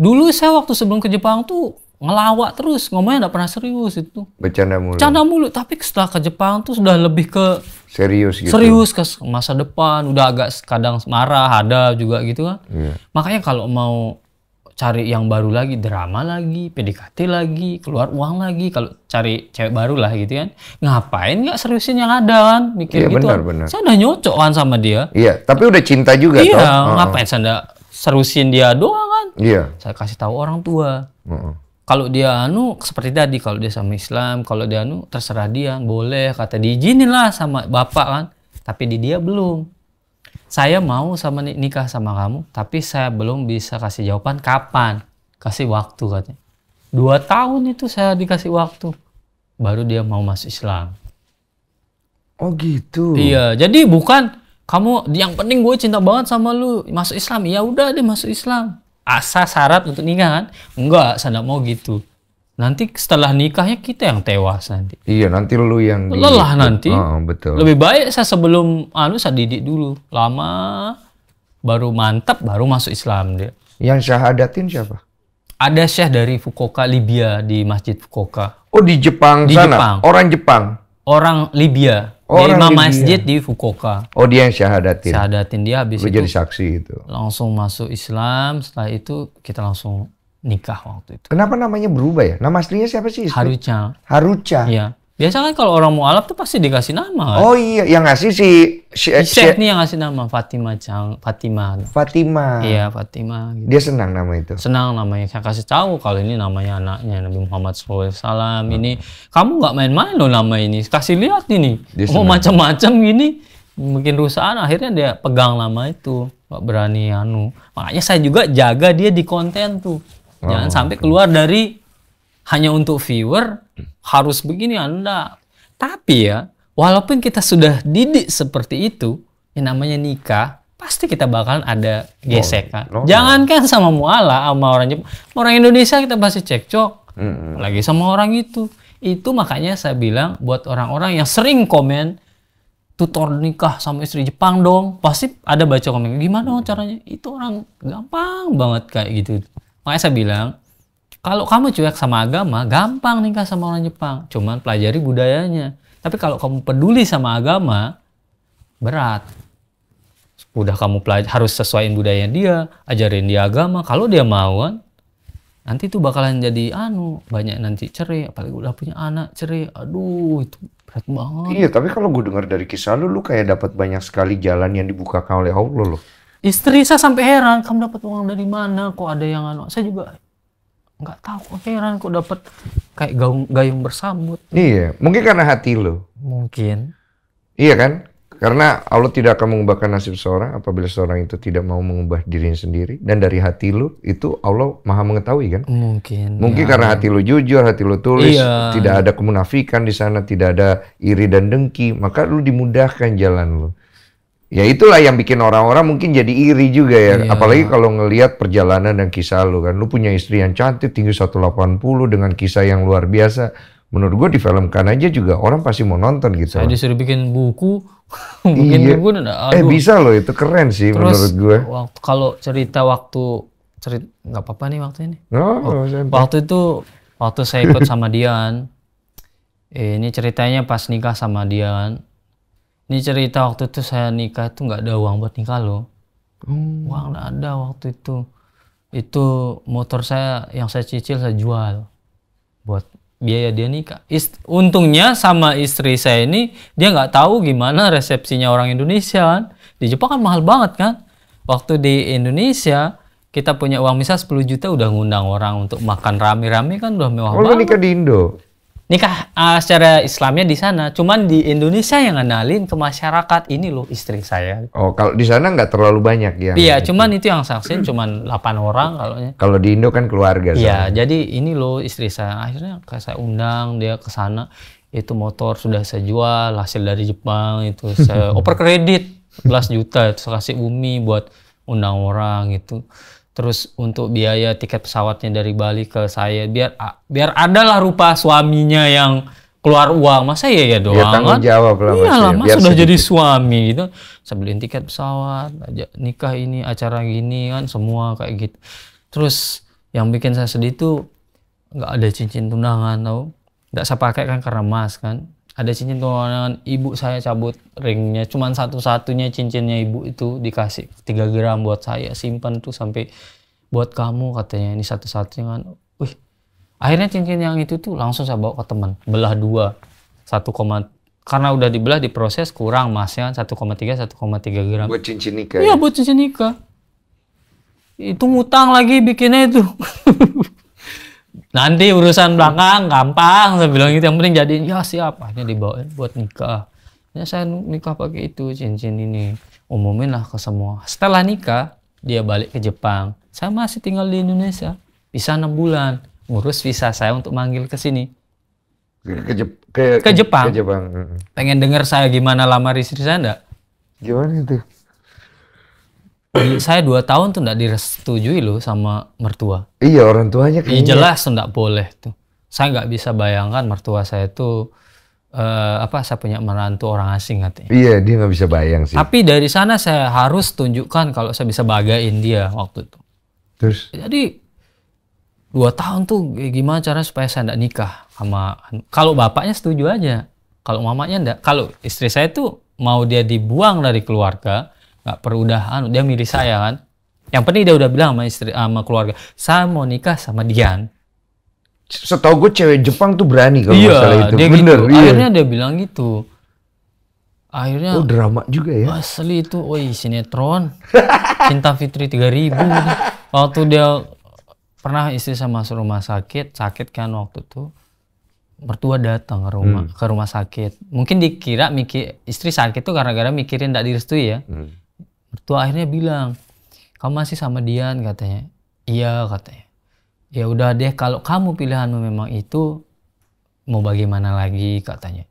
Dulu saya waktu sebelum ke Jepang tuh ngelawak terus ngomongnya nggak pernah serius itu bercanda mulu bercanda mulu tapi setelah ke Jepang tuh sudah lebih ke serius gitu serius ke masa depan udah agak kadang marah ada juga gitu kan yeah. makanya kalau mau cari yang baru lagi drama lagi PDKT lagi keluar uang lagi kalau cari cewek baru lah gitu kan ngapain nggak seriusin yang ada kan mikir yeah, gitu benar, kan. benar. saya udah nyocok kan sama dia iya yeah, tapi udah cinta juga iya yeah, ngapain uh -uh. saya seriusin dia doang kan iya yeah. saya kasih tahu orang tua uh -uh kalau dia anu seperti tadi kalau dia sama Islam kalau dia anu terserah dia boleh kata diizinin lah sama bapak kan tapi di dia belum saya mau sama nikah sama kamu tapi saya belum bisa kasih jawaban kapan kasih waktu katanya dua tahun itu saya dikasih waktu baru dia mau masuk Islam oh gitu iya jadi bukan kamu yang penting gue cinta banget sama lu masuk Islam ya udah deh masuk Islam asa syarat untuk nikah kan? Enggak, saya enggak mau gitu. Nanti setelah nikahnya kita yang tewas nanti. Iya, nanti lu yang lelah didik. nanti. Oh, betul. Lebih baik saya sebelum anu saya didik dulu. Lama baru mantap baru masuk Islam dia. Yang syahadatin siapa? Ada syekh dari Fukuoka, Libya di Masjid Fukuoka. Oh, di Jepang di sana. Jepang. Orang Jepang. Orang Libya. Oh, di imam masjid di Fukuoka. Oh, dia yang syahadatin. Syahadatin dia habis Lu itu. jadi saksi itu. Langsung masuk Islam, setelah itu kita langsung nikah waktu itu. Kenapa namanya berubah ya? Nama aslinya siapa sih? Harucha. Harucha. Iya. Biasa kan kalau orang mualaf tuh pasti dikasih nama. Kan? Oh iya, yang ngasih si si, eh, si nih yang ngasih nama Fatima Chang, Fatima. Fatima. Iya, Fatima. Gitu. Dia senang nama itu. Senang namanya. Saya kasih tahu kalau ini namanya anaknya Nabi Muhammad SAW. Hmm. Ini kamu nggak main-main loh nama ini. Kasih lihat ini. Dia mau oh, macam-macam gini mungkin rusakan akhirnya dia pegang nama itu. Nggak berani anu. Makanya saya juga jaga dia di konten tuh. Jangan oh, sampai keluar dari hanya untuk viewer harus begini anda tapi ya walaupun kita sudah didik seperti itu yang namanya nikah pasti kita bakalan ada gesekan oh, jangankan sama muala sama orang Jepang orang Indonesia kita pasti cekcok hmm lagi sama orang itu itu makanya saya bilang buat orang-orang yang sering komen tutor nikah sama istri Jepang dong pasti ada baca komen gimana caranya itu orang gampang banget kayak gitu makanya saya bilang kalau kamu cuek sama agama, gampang nikah sama orang Jepang. Cuman pelajari budayanya. Tapi kalau kamu peduli sama agama, berat. Udah kamu harus sesuaiin budaya dia, ajarin dia agama. Kalau dia mau nanti tuh bakalan jadi anu banyak nanti cerai apalagi udah punya anak cerai aduh itu berat banget iya tapi kalau gue dengar dari kisah lu lu kayak dapat banyak sekali jalan yang dibukakan oleh Allah loh istri saya sampai heran kamu dapat uang dari mana kok ada yang anu saya juga nggak tahu heran kok dapat kayak gaung, gayung bersambut iya mungkin karena hati lo mungkin iya kan karena Allah tidak akan mengubahkan nasib seorang apabila seorang itu tidak mau mengubah dirinya sendiri dan dari hati lu itu Allah Maha mengetahui kan? Mungkin. Mungkin ya. karena hati lu jujur, hati lu tulis iya. tidak ada kemunafikan di sana, tidak ada iri dan dengki, maka lu dimudahkan jalan lu ya itulah yang bikin orang-orang mungkin jadi iri juga ya. Iya. Apalagi kalau ngelihat perjalanan dan kisah lu kan. Lu punya istri yang cantik tinggi 180 dengan kisah yang luar biasa. Menurut gue difilmkan aja juga orang pasti mau nonton gitu. Saya disuruh bikin buku, bikin iya. buku udah. Eh bisa loh itu keren sih Terus, menurut gue. Waktu, kalau cerita waktu cerita nggak apa-apa nih waktu ini. Oh, oh, waktu itu waktu saya ikut sama Dian, eh, ini ceritanya pas nikah sama Dian, ini cerita waktu itu saya nikah itu nggak ada uang buat nikah loh. Hmm. Uang nggak ada waktu itu. Itu motor saya yang saya cicil saya jual buat biaya dia nikah. Ist untungnya sama istri saya ini dia nggak tahu gimana resepsinya orang Indonesia kan. Di Jepang kan mahal banget kan. Waktu di Indonesia kita punya uang misal 10 juta udah ngundang orang untuk makan rame-rame kan udah mewah oh, banget. nikah di Indo? nikah uh, secara Islamnya di sana, cuman di Indonesia yang ngenalin ke masyarakat ini loh istri saya. Oh, kalau di sana nggak terlalu banyak ya? Iya, cuman itu yang saksi cuman 8 orang kalau Kalau di Indo kan keluarga. Iya, jadi ini loh istri saya. Akhirnya saya undang dia ke sana. Itu motor sudah saya jual hasil dari Jepang itu saya oper oh, kredit 11 juta itu saya kasih Umi buat undang orang itu terus untuk biaya tiket pesawatnya dari Bali ke saya biar ah, biar adalah rupa suaminya yang keluar uang masa ya ya doang ya, tanggung jawab lah iyalah iya, mas sudah jadi suami gitu saya beliin tiket pesawat aja nikah ini acara gini kan semua kayak gitu terus yang bikin saya sedih tuh nggak ada cincin tunangan tau nggak saya pakai kan karena mas kan ada cincin tunangan ibu saya cabut ringnya cuman satu-satunya cincinnya ibu itu dikasih 3 gram buat saya simpan tuh sampai buat kamu katanya ini satu-satunya kan wih akhirnya cincin yang itu tuh langsung saya bawa ke teman belah dua satu koma karena udah dibelah diproses kurang masnya kan, koma tiga gram buat cincin nikah iya ya, buat cincin nikah itu ngutang lagi bikinnya itu Nanti urusan belakang gampang, saya bilang gitu. Yang penting jadi ya siapa Akhirnya dibawain buat nikah. Ya saya nikah pakai itu cincin ini. Umumin lah ke semua. Setelah nikah, dia balik ke Jepang. Saya masih tinggal di Indonesia. Bisa enam bulan. Ngurus visa saya untuk manggil ke sini. Ke, Jep ke, ke Jepang. Ke Jepang. Hmm. Pengen dengar saya gimana lama istri saya enggak? Gimana itu? saya dua tahun tuh nggak direstujui loh sama mertua. Iya orang tuanya Iya jelas ndak boleh tuh. Saya nggak bisa bayangkan mertua saya tuh uh, apa saya punya menantu orang asing katanya. Iya dia nggak bisa bayang sih. Tapi dari sana saya harus tunjukkan kalau saya bisa bagain dia waktu itu. Terus? Jadi dua tahun tuh gimana cara supaya saya nggak nikah sama kalau bapaknya setuju aja kalau mamanya ndak kalau istri saya tuh mau dia dibuang dari keluarga nggak perlu udah anu dia milih saya kan yang penting dia udah bilang sama istri sama keluarga saya mau nikah sama Dian setahu gue cewek Jepang tuh berani kalau iya, masalah itu dia gitu. bener gitu. iya. akhirnya dia bilang gitu akhirnya oh drama juga ya asli itu woi sinetron cinta Fitri 3000 waktu dia pernah istri sama masuk rumah sakit sakit kan waktu tuh mertua datang ke rumah hmm. ke rumah sakit mungkin dikira mikir istri sakit tuh gara-gara mikirin tidak direstui ya hmm mertua akhirnya bilang kamu masih sama Dian katanya iya katanya ya udah deh kalau kamu pilihanmu memang itu mau bagaimana lagi katanya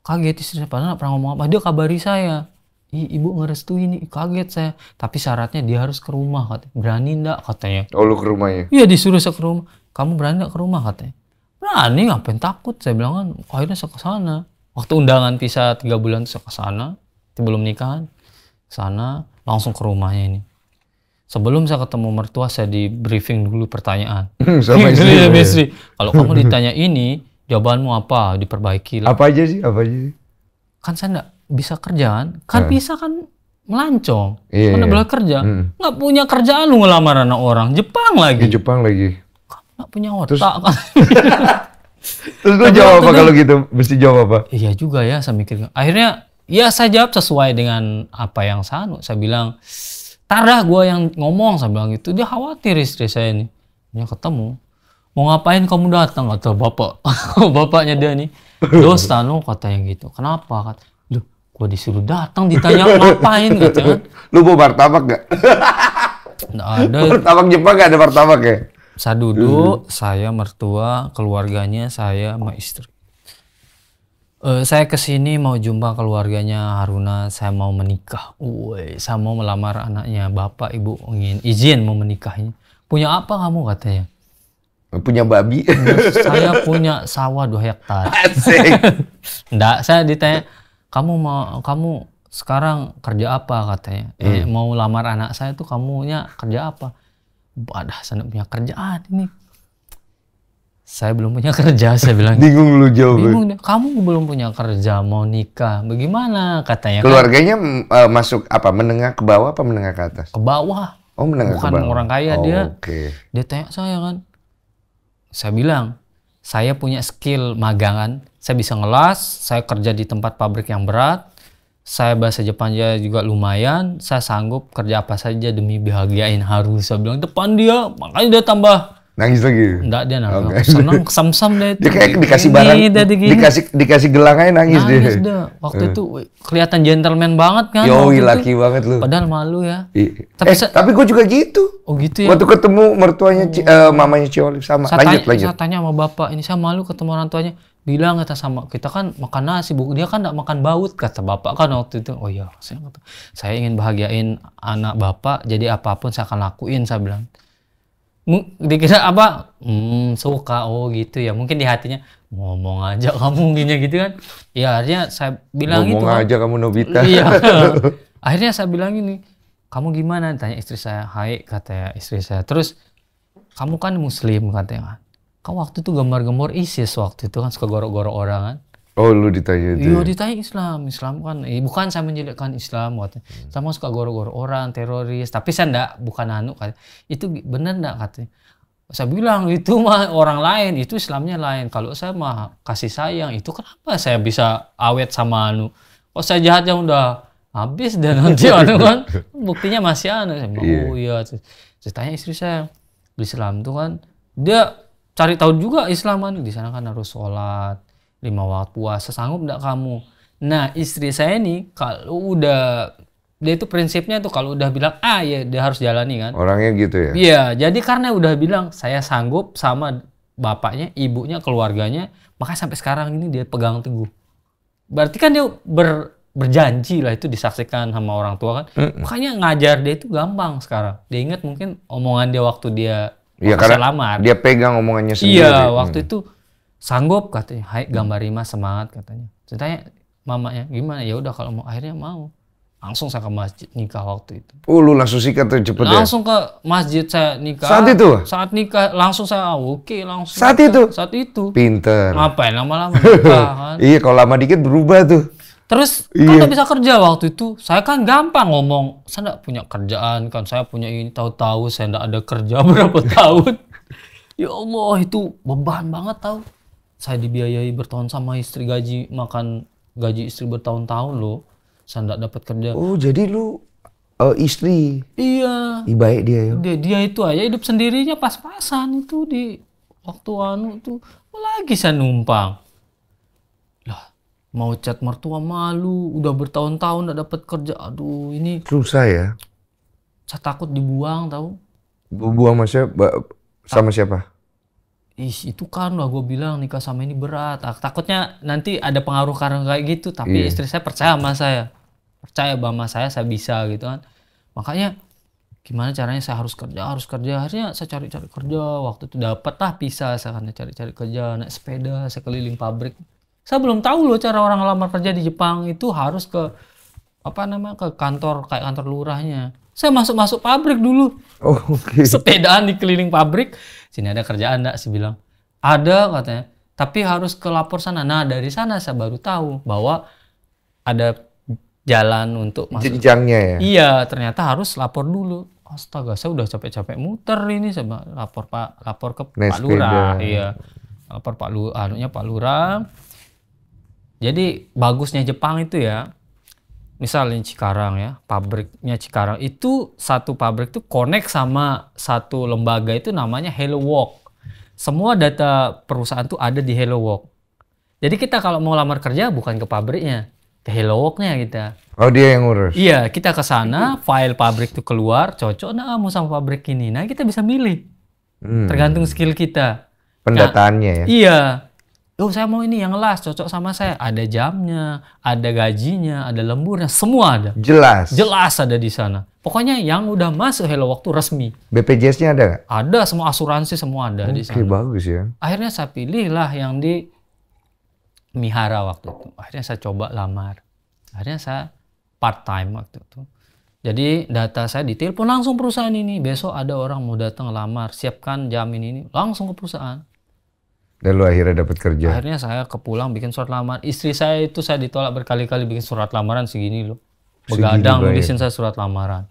kaget istri saya padahal pernah ngomong apa dia kabari saya I, ibu ini kaget saya tapi syaratnya dia harus ke rumah katanya berani ndak katanya oh lu ke ya? iya disuruh saya ke rumah kamu berani ndak ke rumah katanya berani ngapain takut saya bilang kan akhirnya saya ke sana waktu undangan pisah tiga bulan saya ke sana belum nikahan sana langsung ke rumahnya ini. Sebelum saya ketemu mertua, saya di briefing dulu pertanyaan. Sama istri. ya, istri. Kalau kamu ditanya ini, jawabanmu apa? Diperbaiki lah. Apa aja sih? Apa aja sih? Kan saya enggak bisa kerjaan. Kan, kan ah. bisa kan melancong. Iya, Karena iya. kerja. Hmm. Nggak hmm. punya kerjaan lu ngelamar anak orang. Jepang lagi. Di Jepang lagi. Kamu nggak punya otak. Terus, kan. Terus lu kan jawab apa kalau gitu? Mesti jawab apa? Iya juga ya, saya mikir. Akhirnya ya saya jawab sesuai dengan apa yang sanu saya bilang tardah gue yang ngomong saya bilang gitu dia khawatir istri saya ini dia ketemu mau ngapain kamu datang kata bapak bapaknya dia nih dosa no kata yang gitu kenapa kata Duh, gue disuruh datang ditanya ngapain kata kan lu mau martabak gak Nggak ada martabak Jepang gak ada martabak ya saya duduk, hmm. saya mertua, keluarganya, saya sama istri. Uh, saya kesini mau jumpa keluarganya Haruna. Saya mau menikah. Woi, saya mau melamar anaknya. Bapak, ibu ingin izin mau menikahnya. Punya apa kamu katanya? Punya babi. saya punya sawah dua hektar. Asik. saya ditanya, kamu mau kamu sekarang kerja apa katanya? Eh, hmm. Eh, mau lamar anak saya tuh kamunya kerja apa? Ada saya punya kerjaan ini saya belum punya kerja saya bilang bingung lu jauh. bingung deh. kamu belum punya kerja mau nikah bagaimana katanya kan keluarganya kan? uh, masuk apa menengah ke bawah apa menengah ke atas ke bawah oh menengah bukan ke bawah. orang kaya oh, dia okay. dia tanya saya kan saya bilang saya punya skill magangan saya bisa ngelas saya kerja di tempat pabrik yang berat saya bahasa Jepang juga lumayan, saya sanggup kerja apa saja demi bahagiain Harus Saya bilang depan dia, makanya dia tambah Nangis lagi. Enggak dia nangis. Okay. Senang kesam-sam deh itu. Dia kayak dikasih barang, gini, dia, dikasih dikasih gelang aja nangis, nangis dia. Deh. Waktu uh. itu kelihatan gentleman banget kan. Yo, laki itu. banget lu. Padahal malu ya. I tapi eh, tapi gue juga gitu. Oh gitu ya. Waktu ketemu mertuanya oh. uh, mamanya Ciolip sama. Saya lanjut tanya, lanjut. Saya tanya sama bapak, ini saya malu ketemu orang tuanya. Bilang kita sama kita kan makan nasi, bu. dia kan enggak makan baut kata bapak kan waktu itu. Oh iya, saya saya ingin bahagiain anak bapak, jadi apapun saya akan lakuin saya bilang dikira apa hmm, suka oh gitu ya mungkin di hatinya ngomong aja kamu gini gitu kan ya akhirnya saya bilang ngomong gitu ngomong aja kamu Nobita iya akhirnya saya bilang gini kamu gimana tanya istri saya hai kata istri saya terus kamu kan muslim katanya kan kamu waktu itu gemar-gemar ISIS waktu itu kan suka gorok-gorok orang kan Oh, lu ditanya itu. Iya, ya? ditanya Islam. Islam kan eh, bukan saya menjelekkan Islam katanya. Hmm. Saya suka goro-goro orang, teroris, tapi saya enggak bukan anu katanya. Itu benar enggak katanya. Saya bilang itu mah orang lain, itu Islamnya lain. Kalau saya mah kasih sayang, itu kenapa saya bisa awet sama anu? Kok oh, saya jahatnya udah habis dan nanti anu kan buktinya masih anu. Saya bilang, yeah. oh iya. saya tanya istri saya, Islam tuh kan dia cari tahu juga Islam Anu di sana kan harus sholat, lima waktu puasa sanggup nggak kamu nah istri saya ini kalau udah dia itu prinsipnya tuh kalau udah bilang ah ya dia harus jalani kan orangnya gitu ya iya jadi karena udah bilang saya sanggup sama bapaknya ibunya keluarganya maka sampai sekarang ini dia pegang teguh berarti kan dia ber, berjanji lah itu disaksikan sama orang tua kan mm -mm. makanya ngajar dia itu gampang sekarang dia ingat mungkin omongan dia waktu dia Iya karena lamar. dia pegang omongannya iya, sendiri. Iya waktu hmm. itu sanggup katanya hai hmm. gambar Rima semangat katanya saya tanya mamanya gimana ya udah kalau mau akhirnya mau langsung saya ke masjid nikah waktu itu. Oh, lu langsung sikat tuh cepet ya? langsung ya? ke masjid saya nikah. Saat itu? Saat nikah langsung saya oh, oke okay, langsung. Saat nikah. itu? Saat itu. Pinter. ya lama-lama nikah kan? iya, kalau lama dikit berubah tuh. Terus kan iya. kan gak bisa kerja waktu itu. Saya kan gampang ngomong, saya gak punya kerjaan kan, saya punya ini tahu-tahu saya gak ada kerja berapa tahun. ya Allah itu beban banget tahu saya dibiayai bertahun sama istri gaji makan gaji istri bertahun-tahun loh saya nggak dapat kerja oh jadi lu uh, istri iya Ih, baik dia ya dia, dia itu aja hidup sendirinya pas-pasan itu di waktu anu tuh lagi saya numpang lah mau cat mertua malu udah bertahun-tahun nggak dapat kerja aduh ini susah ya saya takut dibuang tahu buang maksudnya sama siapa Ih, itu kan lah gue bilang nikah sama ini berat. Ah, takutnya nanti ada pengaruh karena kayak gitu. Tapi yeah. istri saya percaya sama saya. Percaya sama saya, saya bisa gitu kan. Makanya gimana caranya saya harus kerja, harus kerja. Akhirnya saya cari-cari kerja. Waktu itu dapat lah bisa. saya kan cari-cari kerja. Naik sepeda, saya keliling pabrik. Saya belum tahu loh cara orang lamar kerja di Jepang itu harus ke apa namanya ke kantor kayak kantor lurahnya. Saya masuk masuk pabrik dulu. Oh, Okay. Sepedaan di keliling pabrik, sini ada kerjaan enggak saya bilang ada katanya tapi harus ke lapor sana nah dari sana saya baru tahu bahwa ada jalan untuk masuk jenjangnya ya iya ternyata harus lapor dulu astaga saya udah capek-capek muter ini sama lapor pak lapor ke Next Pak Lurah iya lapor Pak Lu anunya Pak Lurah jadi bagusnya Jepang itu ya misalnya Cikarang ya, pabriknya Cikarang itu satu pabrik itu connect sama satu lembaga itu namanya Hello Work. Semua data perusahaan tuh ada di Hello Work. Jadi kita kalau mau lamar kerja bukan ke pabriknya, ke Hello Worknya kita. Oh dia yang ngurus? Iya, kita ke sana, file pabrik tuh keluar, cocok nah mau sama pabrik ini. Nah kita bisa milih, hmm. tergantung skill kita. Nah, Pendataannya nah, ya? Iya, Oh saya mau ini yang las, cocok sama saya. Ada jamnya, ada gajinya, ada lemburnya, semua ada. Jelas. Jelas ada di sana. Pokoknya yang udah masuk hello waktu resmi. BPJS-nya ada nggak? Ada, semua asuransi semua ada okay, di sana. bagus ya. Akhirnya saya pilih lah yang di Mihara waktu itu. Akhirnya saya coba lamar. Akhirnya saya part time waktu itu. Jadi data saya ditelepon langsung perusahaan ini. Besok ada orang mau datang lamar, siapkan jam ini, ini. langsung ke perusahaan. Dan lu akhirnya dapat kerja. Akhirnya saya kepulang bikin surat lamaran. Istri saya itu saya ditolak berkali-kali bikin surat lamaran segini loh. Begadang nulisin saya surat lamaran.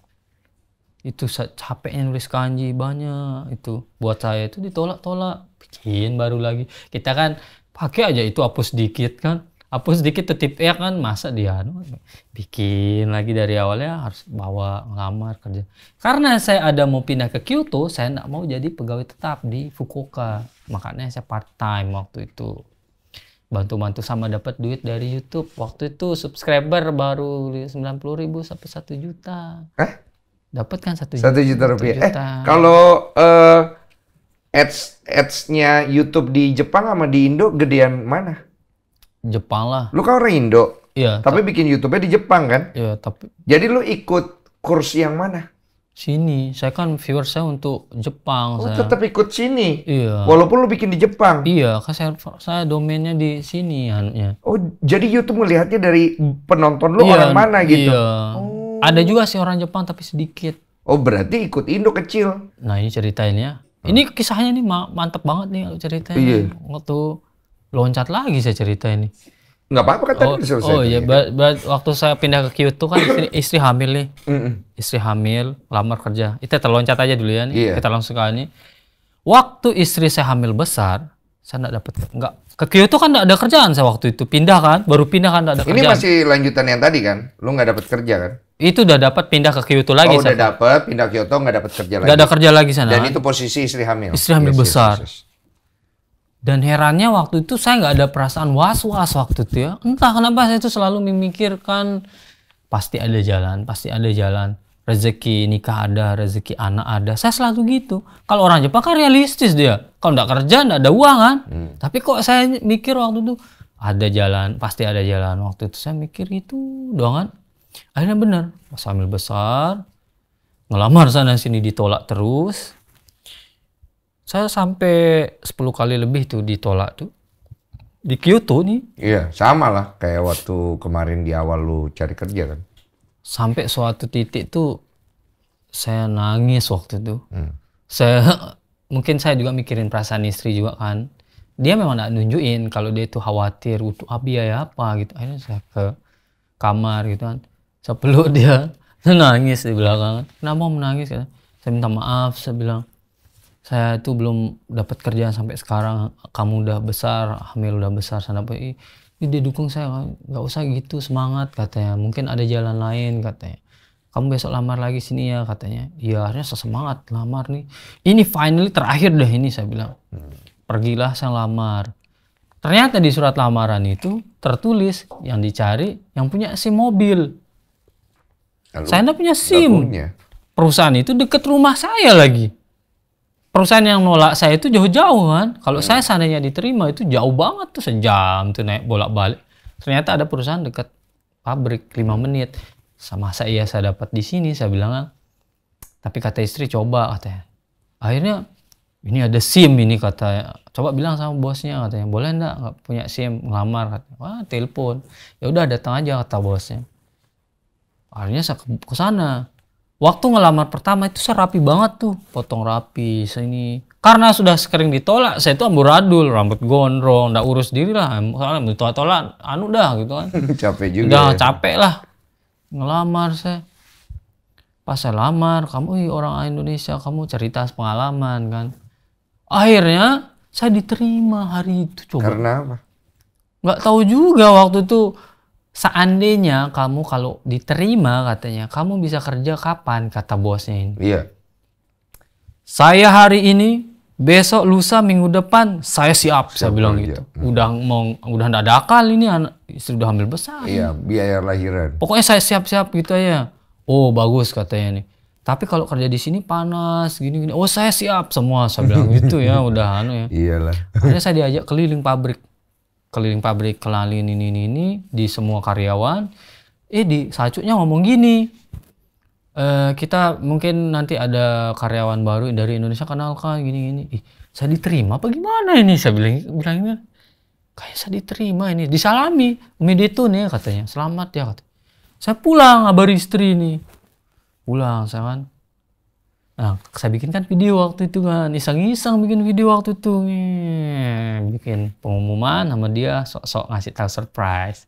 Itu saya capeknya nulis kanji banyak itu. Buat saya itu ditolak-tolak. Bikin baru lagi. Kita kan pakai aja itu hapus dikit kan apa sedikit tetip ya kan masa dia anu, bikin lagi dari awalnya harus bawa ngelamar kerja karena saya ada mau pindah ke Kyoto saya nggak mau jadi pegawai tetap di Fukuoka makanya saya part time waktu itu bantu-bantu sama dapat duit dari YouTube waktu itu subscriber baru 90 ribu sampai satu juta eh? dapat kan satu juta, juta rupiah eh, juta. eh kalau uh, ads adsnya YouTube di Jepang sama di Indo gedean mana Jepang lah. Lu kan orang Indo. Iya. Tapi ta bikin YouTube-nya di Jepang kan? Iya, tapi Jadi lu ikut kurs yang mana? Sini. Saya kan viewers saya untuk Jepang. Oh, saya. tetap ikut sini. Iya. Walaupun lu bikin di Jepang. Iya, kan saya, saya domainnya di sini hanya. Oh, jadi YouTube melihatnya dari penonton lu iya, orang mana gitu. Iya. Oh. Ada juga sih orang Jepang tapi sedikit. Oh, berarti ikut Indo kecil. Nah, ini ceritanya. ya. Ini kisahnya nih mantep banget nih ceritanya. Iya. Waktu loncat lagi saya cerita ini. Nggak apa-apa kan oh, tadi selesai. Oh iya, ya, waktu saya pindah ke Kyoto kan istri, istri hamil nih. Istri hamil, lamar kerja. Itu terloncat aja dulu ya nih. Yeah. Kita langsung ke ini. Waktu istri saya hamil besar, saya nggak dapat nggak ke Kyoto kan nggak ada kerjaan saya waktu itu pindah kan baru pindah kan nggak ada ini masih lanjutan yang tadi kan lu nggak dapat kerja kan itu udah dapat pindah ke Kyoto lagi oh, udah dapat pindah Kyoto nggak dapat kerja gak lagi nggak ada kerja lagi sana dan kan? itu posisi istri hamil istri hamil yes, besar yes, yes. Dan herannya waktu itu saya nggak ada perasaan was-was waktu itu ya. Entah kenapa saya itu selalu memikirkan pasti ada jalan, pasti ada jalan. Rezeki nikah ada, rezeki anak ada. Saya selalu gitu. Kalau orang Jepang kan realistis dia. Kalau nggak kerja nggak ada uang kan. Hmm. Tapi kok saya mikir waktu itu ada jalan, pasti ada jalan. Waktu itu saya mikir itu doang kan. Akhirnya benar, sambil besar, ngelamar sana sini ditolak terus saya sampai 10 kali lebih tuh ditolak tuh di Kyoto nih. Iya, sama lah kayak waktu kemarin di awal lu cari kerja kan. Sampai suatu titik tuh saya nangis waktu itu. Hmm. Saya mungkin saya juga mikirin perasaan istri juga kan. Dia memang gak nunjukin kalau dia itu khawatir untuk abi ya, ya apa gitu. Akhirnya saya ke kamar gitu kan. Saya peluk dia, nangis di belakang. Kenapa menangis? Kan? Gitu. Saya minta maaf, saya bilang saya itu belum dapat kerjaan sampai sekarang kamu udah besar hamil udah besar sana ini dia dukung saya nggak usah gitu semangat katanya mungkin ada jalan lain katanya kamu besok lamar lagi sini ya katanya ya akhirnya semangat lamar nih ini finally terakhir dah ini saya bilang hmm. pergilah saya lamar ternyata di surat lamaran itu tertulis yang dicari yang punya sim mobil Lalu, saya punya sim punya. perusahaan itu deket rumah saya lagi perusahaan yang nolak saya itu jauh-jauh kan. Kalau hmm. saya seandainya diterima itu jauh banget tuh sejam tuh naik bolak-balik. Ternyata ada perusahaan dekat pabrik 5 iya. menit. Sama saya saya dapat di sini saya bilang ah, tapi kata istri coba katanya. Akhirnya ini ada SIM ini kata coba bilang sama bosnya katanya boleh enggak nggak punya SIM ngelamar katanya. Wah, telepon. Ya udah datang aja kata bosnya. Akhirnya saya ke sana waktu ngelamar pertama itu saya rapi banget tuh potong rapi saya ini karena sudah sekering ditolak saya itu amburadul rambut gondrong ndak urus diri lah soalnya ditolak tolak anu dah gitu kan capek juga udah ya. capek lah ngelamar saya pas saya lamar kamu ih, orang Indonesia kamu cerita pengalaman kan akhirnya saya diterima hari itu coba karena apa nggak tahu juga waktu itu seandainya kamu kalau diterima katanya, kamu bisa kerja kapan kata bosnya ini. Iya. Saya hari ini, besok lusa minggu depan saya siap, siap saya bilang kerja. gitu. Hmm. Udah mau udah ada akal ini anak istri udah hamil besar. Iya, biaya lahiran. Pokoknya saya siap-siap gitu ya. Oh, bagus katanya nih. Tapi kalau kerja di sini panas gini-gini. Oh, saya siap semua saya bilang gitu ya, udah anu ya. Iyalah. Akhirnya saya diajak keliling pabrik keliling pabrik kelalin ini ini ini di semua karyawan eh di sacunya ngomong gini e, kita mungkin nanti ada karyawan baru dari Indonesia kenal kenalkan gini gini ih saya diterima apa gimana ini saya bilang bilangnya kayak saya diterima ini disalami Umi itu nih ya, katanya selamat ya katanya saya pulang kabar istri ini pulang saya kan Nah, saya bikin kan video waktu itu kan, iseng-iseng bikin video waktu itu, bikin pengumuman sama dia, sok-sok ngasih tahu surprise.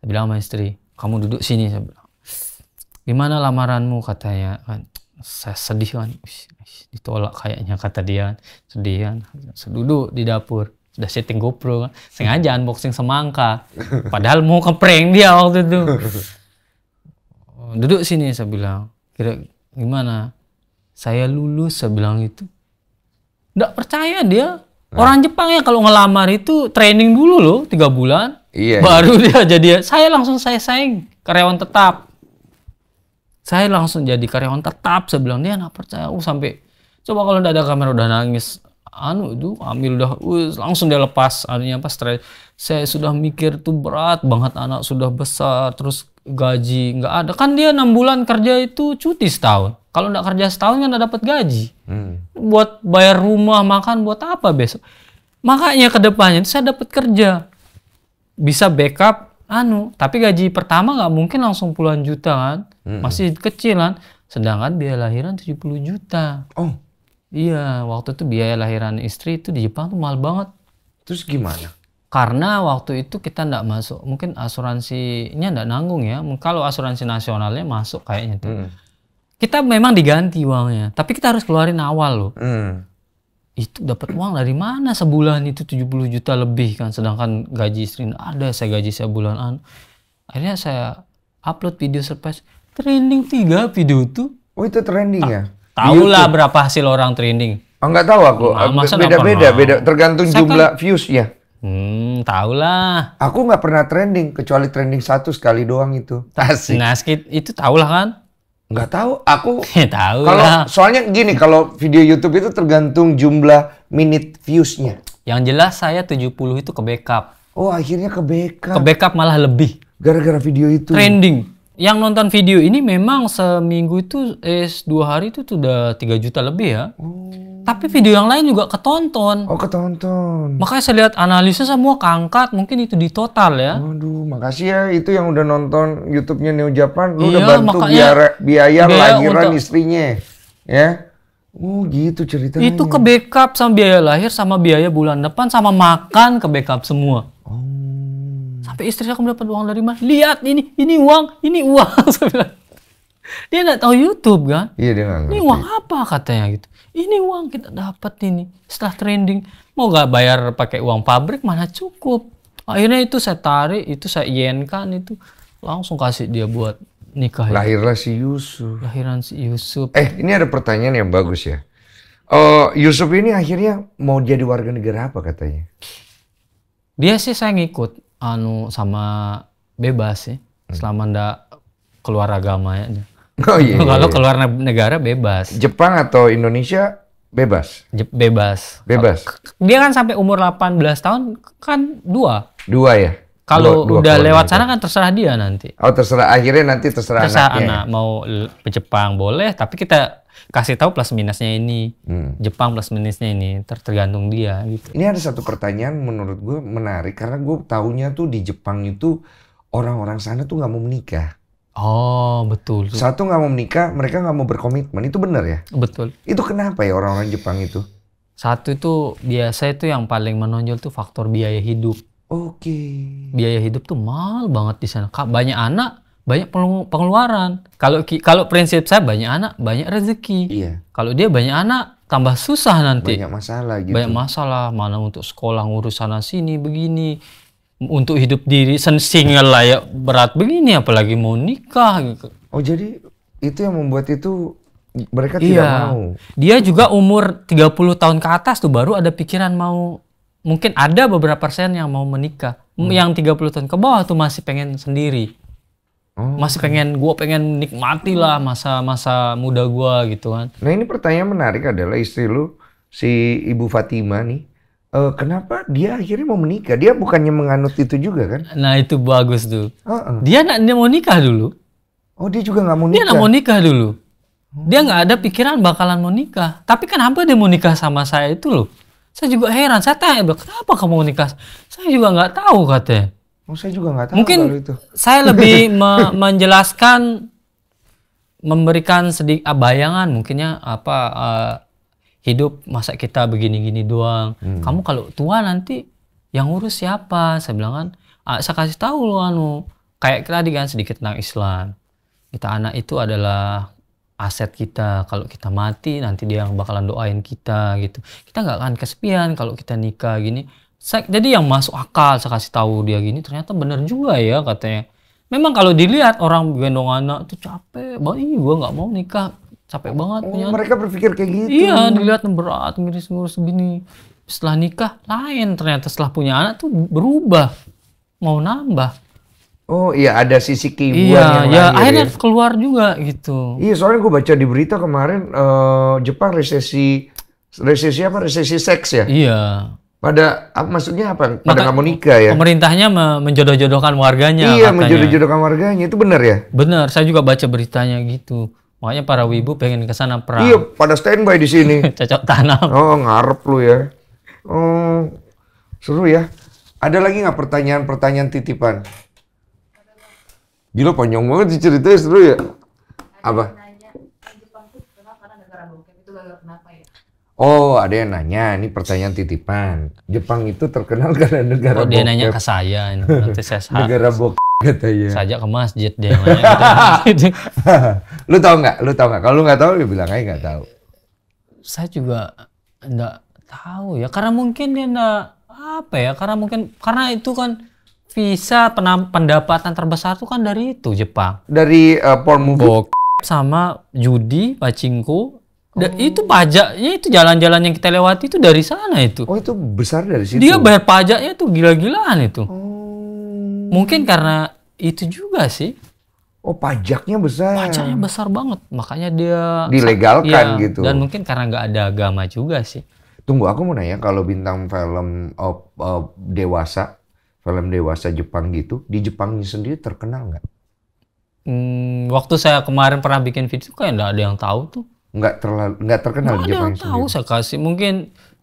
Saya bilang sama istri, kamu duduk sini, saya bilang. Gimana lamaranmu katanya kan? Saya sedih kan, ditolak kayaknya kata dia, kan. sedih kan. Saya duduk di dapur, sudah setting GoPro kan, sengaja unboxing semangka, padahal mau keprank dia waktu itu. Duduk sini, saya bilang. Kira gimana? Saya lulus, saya bilang itu. Nggak percaya dia. Nah. Orang Jepang ya kalau ngelamar itu training dulu loh, tiga bulan. Iya. Baru iya. dia jadi, saya langsung saya saing karyawan tetap. Saya langsung jadi karyawan tetap. Saya bilang dia nggak percaya. Oh sampai coba kalau nggak ada kamera udah nangis anu itu ambil udah uh, langsung dia lepas anunya pas stres saya sudah mikir tuh berat banget anak sudah besar terus gaji nggak ada kan dia enam bulan kerja itu cuti setahun kalau nggak kerja setahun kan nggak dapat gaji. Hmm. Buat bayar rumah, makan, buat apa besok? Makanya kedepannya depannya itu saya dapat kerja. Bisa backup, anu. Tapi gaji pertama nggak mungkin langsung puluhan juta kan. Hmm. Masih kecil kan. Sedangkan biaya lahiran 70 juta. Oh. Iya, waktu itu biaya lahiran istri itu di Jepang tuh mahal banget. Terus gimana? karena waktu itu kita nggak masuk mungkin asuransinya nggak nanggung ya kalau asuransi nasionalnya masuk kayaknya tuh hmm kita memang diganti uangnya, tapi kita harus keluarin awal loh. Hmm. Itu dapat uang dari mana sebulan itu 70 juta lebih kan, sedangkan gaji istri ada, saya gaji saya bulanan. Akhirnya saya upload video surprise, trending tiga video itu. Oh itu trending ya? Ah, tahu lah berapa hasil orang trending. Oh nggak tahu aku, beda-beda, nah, beda tergantung saya jumlah kan... views ya. Hmm, tahulah. Aku nggak pernah trending kecuali trending satu sekali doang itu. Asik. Nah, itu tahulah kan? Nggak tahu, aku ya, tahu. Kalau soalnya gini, kalau video YouTube itu tergantung jumlah minute viewsnya Yang jelas saya 70 itu ke backup. Oh, akhirnya ke backup. Ke backup malah lebih. Gara-gara video itu. Trending yang nonton video ini memang seminggu itu eh dua hari itu sudah 3 juta lebih ya. Hmm. Tapi video yang lain juga ketonton. Oh ketonton. Makanya saya lihat analisa semua kangkat. mungkin itu di total ya. Waduh, makasih ya itu yang udah nonton YouTube-nya Neo Japan, lu iya, udah bantu biaya, biaya lahiran untuk... istrinya, ya. Oh gitu ceritanya. Itu ke backup sama biaya lahir, sama biaya bulan depan, sama makan ke backup semua. Oh sampai istri saya aku mendapat uang dari mana lihat ini ini uang ini uang saya bilang dia nggak tahu YouTube kan iya dia nggak ini uang apa katanya gitu ini uang kita dapat ini setelah trending mau gak bayar pakai uang pabrik mana cukup akhirnya itu saya tarik itu saya yenkan itu langsung kasih dia buat nikah lahirlah si Yusuf lahiran si Yusuf eh ini ada pertanyaan yang bagus ya uh, Yusuf ini akhirnya mau jadi warga negara apa katanya dia sih saya ngikut anu sama bebas sih ya. selama ndak keluar agama ya Oh iya. iya. Kalau iya. keluar negara bebas. Jepang atau Indonesia bebas. Je bebas. Bebas. Dia kan sampai umur 18 tahun kan dua. Dua ya. Kalau udah lewat sana kan terserah dia nanti. Oh terserah akhirnya nanti terserah, terserah anak ya? mau ke Jepang boleh, tapi kita kasih tahu plus minusnya ini, hmm. Jepang plus minusnya ini, ter tergantung dia gitu. Ini ada satu pertanyaan menurut gue menarik karena gue tahunya tuh di Jepang itu orang-orang sana tuh nggak mau menikah. Oh betul. Satu nggak mau menikah, mereka nggak mau berkomitmen. Itu benar ya? Betul. Itu kenapa ya orang-orang Jepang itu? Satu itu biasa itu yang paling menonjol tuh faktor biaya hidup. Oke. Okay. Biaya hidup tuh mahal banget di sana. Banyak anak banyak pengeluaran. Kalau kalau prinsip saya banyak anak, banyak rezeki. Iya. Kalau dia banyak anak, tambah susah nanti. Banyak masalah gitu. Banyak masalah, mana untuk sekolah ngurus sana sini begini. Untuk hidup diri single lah ya berat begini apalagi mau nikah gitu. Oh, jadi itu yang membuat itu mereka iya. tidak mau. Dia juga umur 30 tahun ke atas tuh baru ada pikiran mau mungkin ada beberapa persen yang mau menikah. Hmm. Yang 30 tahun ke bawah tuh masih pengen sendiri. Oh. Masih pengen gue pengen nikmati lah masa-masa muda gue gitu kan. Nah ini pertanyaan menarik adalah istri lu si Ibu Fatima nih. Uh, kenapa dia akhirnya mau menikah? Dia bukannya menganut itu juga kan? Nah itu bagus tuh. Uh -uh. Dia nak dia mau nikah dulu. Oh dia juga nggak mau nikah. Dia nggak mau nikah dulu. Oh. Dia nggak ada pikiran bakalan mau nikah. Tapi kenapa dia mau nikah sama saya itu loh? Saya juga heran. Saya tanya, kenapa kamu mau nikah? Saya juga nggak tahu katanya. Oh, saya juga nggak tahu Mungkin kalau itu. saya lebih me menjelaskan memberikan sedikit ah, bayangan mungkinnya apa uh, hidup masa kita begini-gini doang. Hmm. Kamu kalau tua nanti yang ngurus siapa? Saya bilang kan, ah, saya kasih tahu lu anu. Kayak tadi kan sedikit tentang Islam. Kita anak itu adalah aset kita. Kalau kita mati nanti dia yang bakalan doain kita gitu. Kita nggak akan kesepian kalau kita nikah gini saya, jadi yang masuk akal saya kasih tahu dia gini ternyata bener juga ya katanya. Memang kalau dilihat orang gendong anak tuh capek, bah, iya gue nggak mau nikah, capek banget. Oh, punya mereka berpikir kayak gitu. Iya dilihat berat miris ngurus begini. Setelah nikah lain ternyata setelah punya anak tuh berubah, mau nambah. Oh iya ada sisi keibuan iya, yang ya, lain. Iya, akhirnya ya. keluar juga gitu. Iya, soalnya gue baca di berita kemarin uh, Jepang resesi resesi apa resesi seks ya? Iya pada apa, maksudnya apa? Pada Maka, kamu nikah ya? Pemerintahnya me menjodoh-jodohkan warganya. Iya, menjodoh-jodohkan warganya itu benar ya? Benar, saya juga baca beritanya gitu. Makanya para wibu pengen ke sana perang. Iya, pada standby di sini. Cocok tanam. Oh, ngarep lu ya. Oh, seru ya. Ada lagi nggak pertanyaan-pertanyaan titipan? Gila panjang banget ceritanya seru ya. Apa? Oh, ada yang nanya, ini pertanyaan titipan. Jepang itu terkenal karena negara Oh, dia bokep. nanya ke saya, nanti saya salah. negara bokep katanya. Saja ke masjid dia nanya gitu. lu tau nggak? Lu tau nggak? Kalau lu nggak tahu, lu bilang aja nggak tahu. Saya juga nggak tahu ya, karena mungkin dia nggak apa ya, karena mungkin karena itu kan visa penam, pendapatan terbesar tuh kan dari itu Jepang. Dari uh, eh, porn movie. Bok sama judi, pacingku, Da, oh. Itu pajaknya itu jalan-jalan yang kita lewati itu dari sana itu. Oh itu besar dari situ. Dia bayar pajaknya tuh gila-gilaan itu. Oh. Mungkin karena itu juga sih. Oh pajaknya besar. Pajaknya besar banget, makanya dia dilegalkan ya, gitu. Dan mungkin karena nggak ada agama juga sih. Tunggu aku mau nanya kalau bintang film oh, oh, dewasa, film dewasa Jepang gitu, di Jepangnya sendiri terkenal nggak? Hmm, waktu saya kemarin pernah bikin video kayak nggak ada yang tahu tuh nggak terlalu nggak terkenal nggak di Jepang sendiri. tahu saya kasih mungkin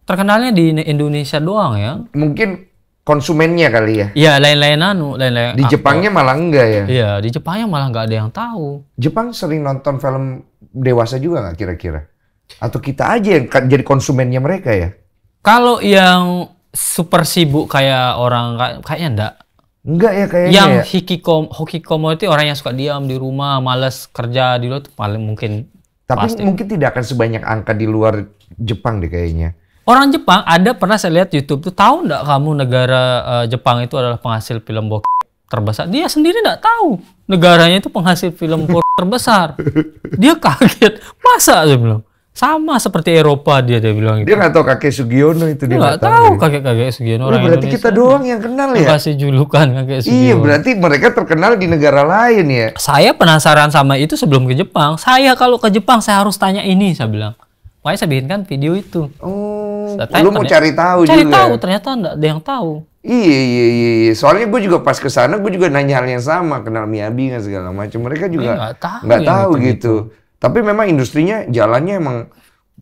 terkenalnya di Indonesia doang ya mungkin konsumennya kali ya iya lain-lain anu lain-lain di Jepangnya aku. malah enggak ya iya di Jepangnya malah nggak ada yang tahu Jepang sering nonton film dewasa juga nggak kira-kira atau kita aja yang jadi konsumennya mereka ya kalau yang super sibuk kayak orang kayaknya enggak Enggak ya kayaknya. Yang ya. hikikom, hokikomo itu orang yang suka diam di rumah, malas kerja di luar tuh paling mungkin tapi Pasti. mungkin tidak akan sebanyak angka di luar Jepang deh kayaknya. Orang Jepang ada pernah saya lihat YouTube tuh tahu nggak kamu negara uh, Jepang itu adalah penghasil film box terbesar? Dia sendiri nggak tahu negaranya itu penghasil film box terbesar. Dia kaget masa dia bilang sama seperti Eropa dia dia bilang gitu. Dia nggak tahu kakek Sugiono itu dia nggak tahu ya. kakek kakek Sugiono. Orang berarti Indonesia kita doang yang kenal ya. Kasih julukan kakek iya, Sugiono. Iya berarti mereka terkenal di negara lain ya. Saya penasaran sama itu sebelum ke Jepang. Saya kalau ke Jepang saya harus tanya ini saya bilang. Makanya saya bikin kan video itu. Oh. Saya tanya, lu mau cari tahu cari juga. Cari ya? tahu ternyata enggak ada yang tahu. Iya iya iya. iya. Soalnya gue juga pas ke sana gue juga nanya hal yang sama kenal Miyabi nggak segala macam. Mereka juga iya, nggak tahu, gak tahu gitu. gitu tapi memang industrinya jalannya emang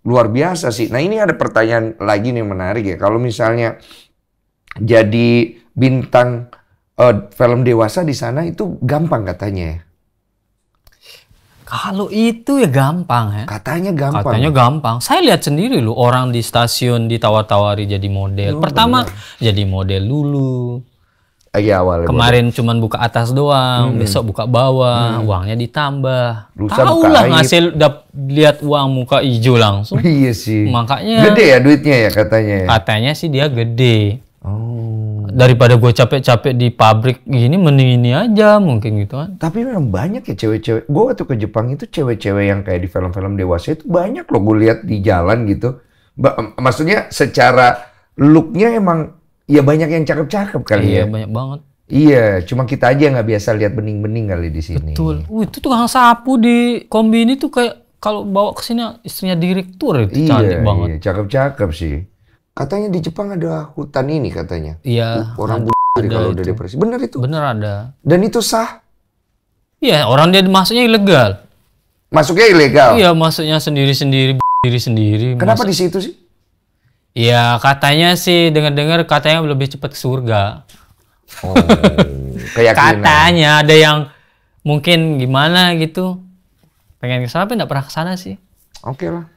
luar biasa sih. Nah ini ada pertanyaan lagi nih menarik ya. Kalau misalnya jadi bintang uh, film dewasa di sana itu gampang katanya ya? Kalau itu ya gampang ya. Katanya gampang. Katanya gampang. Saya lihat sendiri loh orang di stasiun ditawar-tawari jadi model. Oh, Pertama bener. jadi model dulu lagi awal. Kemarin ya, cuman buka atas doang, hmm. besok buka bawah, hmm. uangnya ditambah. Lusa Tahu lah ngasih dap, lihat uang muka hijau langsung. iya sih. Makanya gede ya duitnya ya katanya. Ya? Katanya sih dia gede. Oh. Daripada gue capek-capek di pabrik gini, mending ini aja mungkin gitu kan. Tapi memang banyak ya cewek-cewek. Gue waktu ke Jepang itu cewek-cewek yang kayak di film-film dewasa itu banyak loh gue lihat di jalan gitu. maksudnya secara looknya emang Iya banyak yang cakep-cakep kali iya, ya. Iya banyak banget. Iya, cuma kita aja nggak biasa lihat bening-bening kali di sini. Betul. Uh, itu tukang sapu di kombi ini tuh kayak kalau bawa ke sini istrinya direktur itu iya, cantik iya, banget. Iya, cakep-cakep sih. Katanya di Jepang ada hutan ini katanya. Iya. Uh, orang ada, kalau udah depresi. Bener itu? Bener ada. Dan itu sah? Iya, orang dia masuknya ilegal. Masuknya ilegal? Iya, masuknya sendiri-sendiri, diri sendiri. Kenapa masuk... di situ sih? Iya katanya sih dengar-dengar katanya lebih cepat surga. Oh, katanya ada yang mungkin gimana gitu. Pengen kesana tapi nggak pernah kesana sih. Oke okay lah.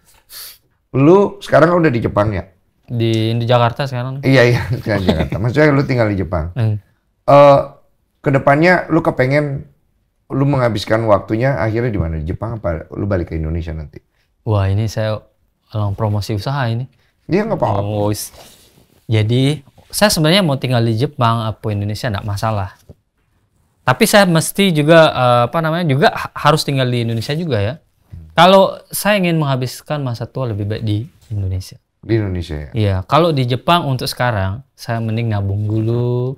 Lu sekarang udah di Jepang ya? Di, di Jakarta sekarang. Iya iya di Jakarta. Maksudnya lu tinggal di Jepang. Hmm. Uh, kedepannya lu kepengen lu menghabiskan waktunya akhirnya di mana di Jepang apa lu balik ke Indonesia nanti? Wah ini saya long promosi usaha ini. Iya nggak apa-apa. Oh, jadi saya sebenarnya mau tinggal di Jepang apa Indonesia nggak masalah. Tapi saya mesti juga eh, apa namanya juga harus tinggal di Indonesia juga ya. Kalau saya ingin menghabiskan masa tua lebih baik di Indonesia. Di Indonesia ya. Iya, kalau di Jepang untuk sekarang saya mending nabung dulu.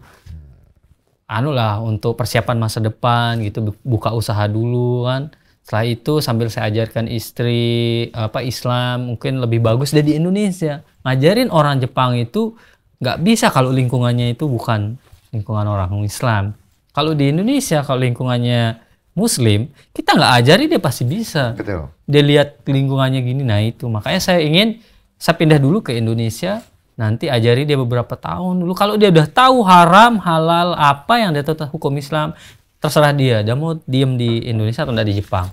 Anu lah untuk persiapan masa depan gitu buka usaha dulu kan setelah itu sambil saya ajarkan istri apa Islam mungkin lebih bagus dari di Indonesia. Ngajarin orang Jepang itu nggak bisa kalau lingkungannya itu bukan lingkungan orang Islam. Kalau di Indonesia kalau lingkungannya Muslim, kita nggak ajari dia pasti bisa. Betul. Dia lihat lingkungannya gini, nah itu makanya saya ingin saya pindah dulu ke Indonesia, nanti ajari dia beberapa tahun dulu. Kalau dia udah tahu haram, halal, apa yang dia tahu hukum Islam, terserah dia dia mau diem di Indonesia atau enggak di Jepang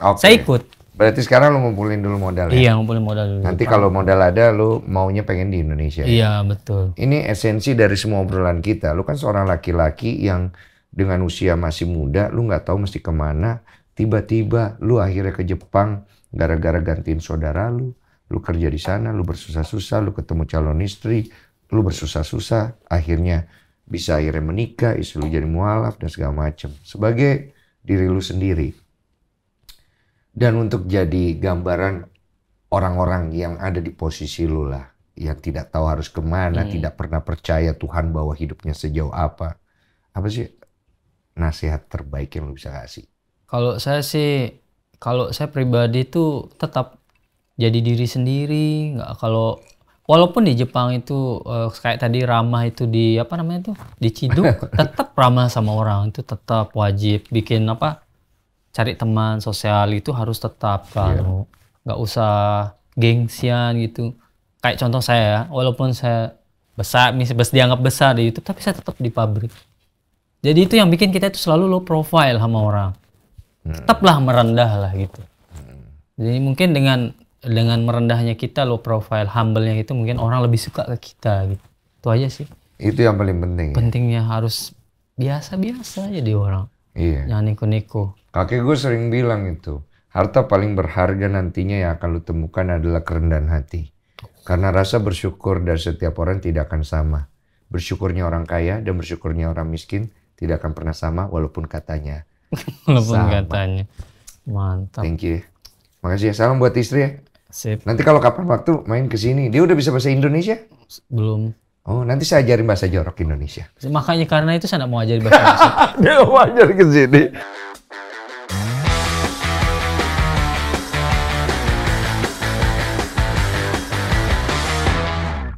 okay. saya ikut berarti sekarang lo ngumpulin dulu modal ya? iya ngumpulin modal dulu nanti kalau modal ada lo maunya pengen di Indonesia ya? iya betul ini esensi dari semua obrolan kita lo kan seorang laki-laki yang dengan usia masih muda lo nggak tahu mesti kemana tiba-tiba lu akhirnya ke Jepang gara-gara gantiin saudara lu, lu kerja di sana, lu bersusah-susah, lu ketemu calon istri, lu bersusah-susah, akhirnya bisa akhirnya menikah, istri lu jadi mualaf dan segala macam. Sebagai diri lu sendiri. Dan untuk jadi gambaran orang-orang yang ada di posisi lu lah. Yang tidak tahu harus kemana, hmm. tidak pernah percaya Tuhan bahwa hidupnya sejauh apa. Apa sih nasihat terbaik yang lu bisa kasih? Kalau saya sih, kalau saya pribadi tuh tetap jadi diri sendiri. Nggak kalau walaupun di Jepang itu uh, kayak tadi ramah itu di apa namanya tuh diciduk tetap ramah sama orang itu tetap wajib bikin apa cari teman sosial itu harus tetap iya. kalau yeah. nggak usah gengsian gitu kayak contoh saya ya walaupun saya besar misalnya dianggap besar di YouTube tapi saya tetap di pabrik jadi itu yang bikin kita itu selalu low profile sama orang hmm. tetaplah merendah lah gitu hmm. jadi mungkin dengan dengan merendahnya kita low profile humble-nya itu mungkin orang lebih suka ke kita gitu itu aja sih itu yang paling penting ya. pentingnya ya? harus biasa-biasa aja di orang iya jangan neko-neko kakek gue sering bilang itu harta paling berharga nantinya yang akan lu temukan adalah kerendahan hati karena rasa bersyukur dari setiap orang tidak akan sama bersyukurnya orang kaya dan bersyukurnya orang miskin tidak akan pernah sama walaupun katanya walaupun sama. katanya mantap thank you Makasih ya. Salam buat istri ya. Sip. Nanti kalau kapan waktu main ke sini, dia udah bisa bahasa Indonesia? Belum. Oh, nanti saya ajarin bahasa jorok Indonesia. Makanya karena itu saya nggak mau ajarin bahasa Indonesia. dia mau ajarin ke sini.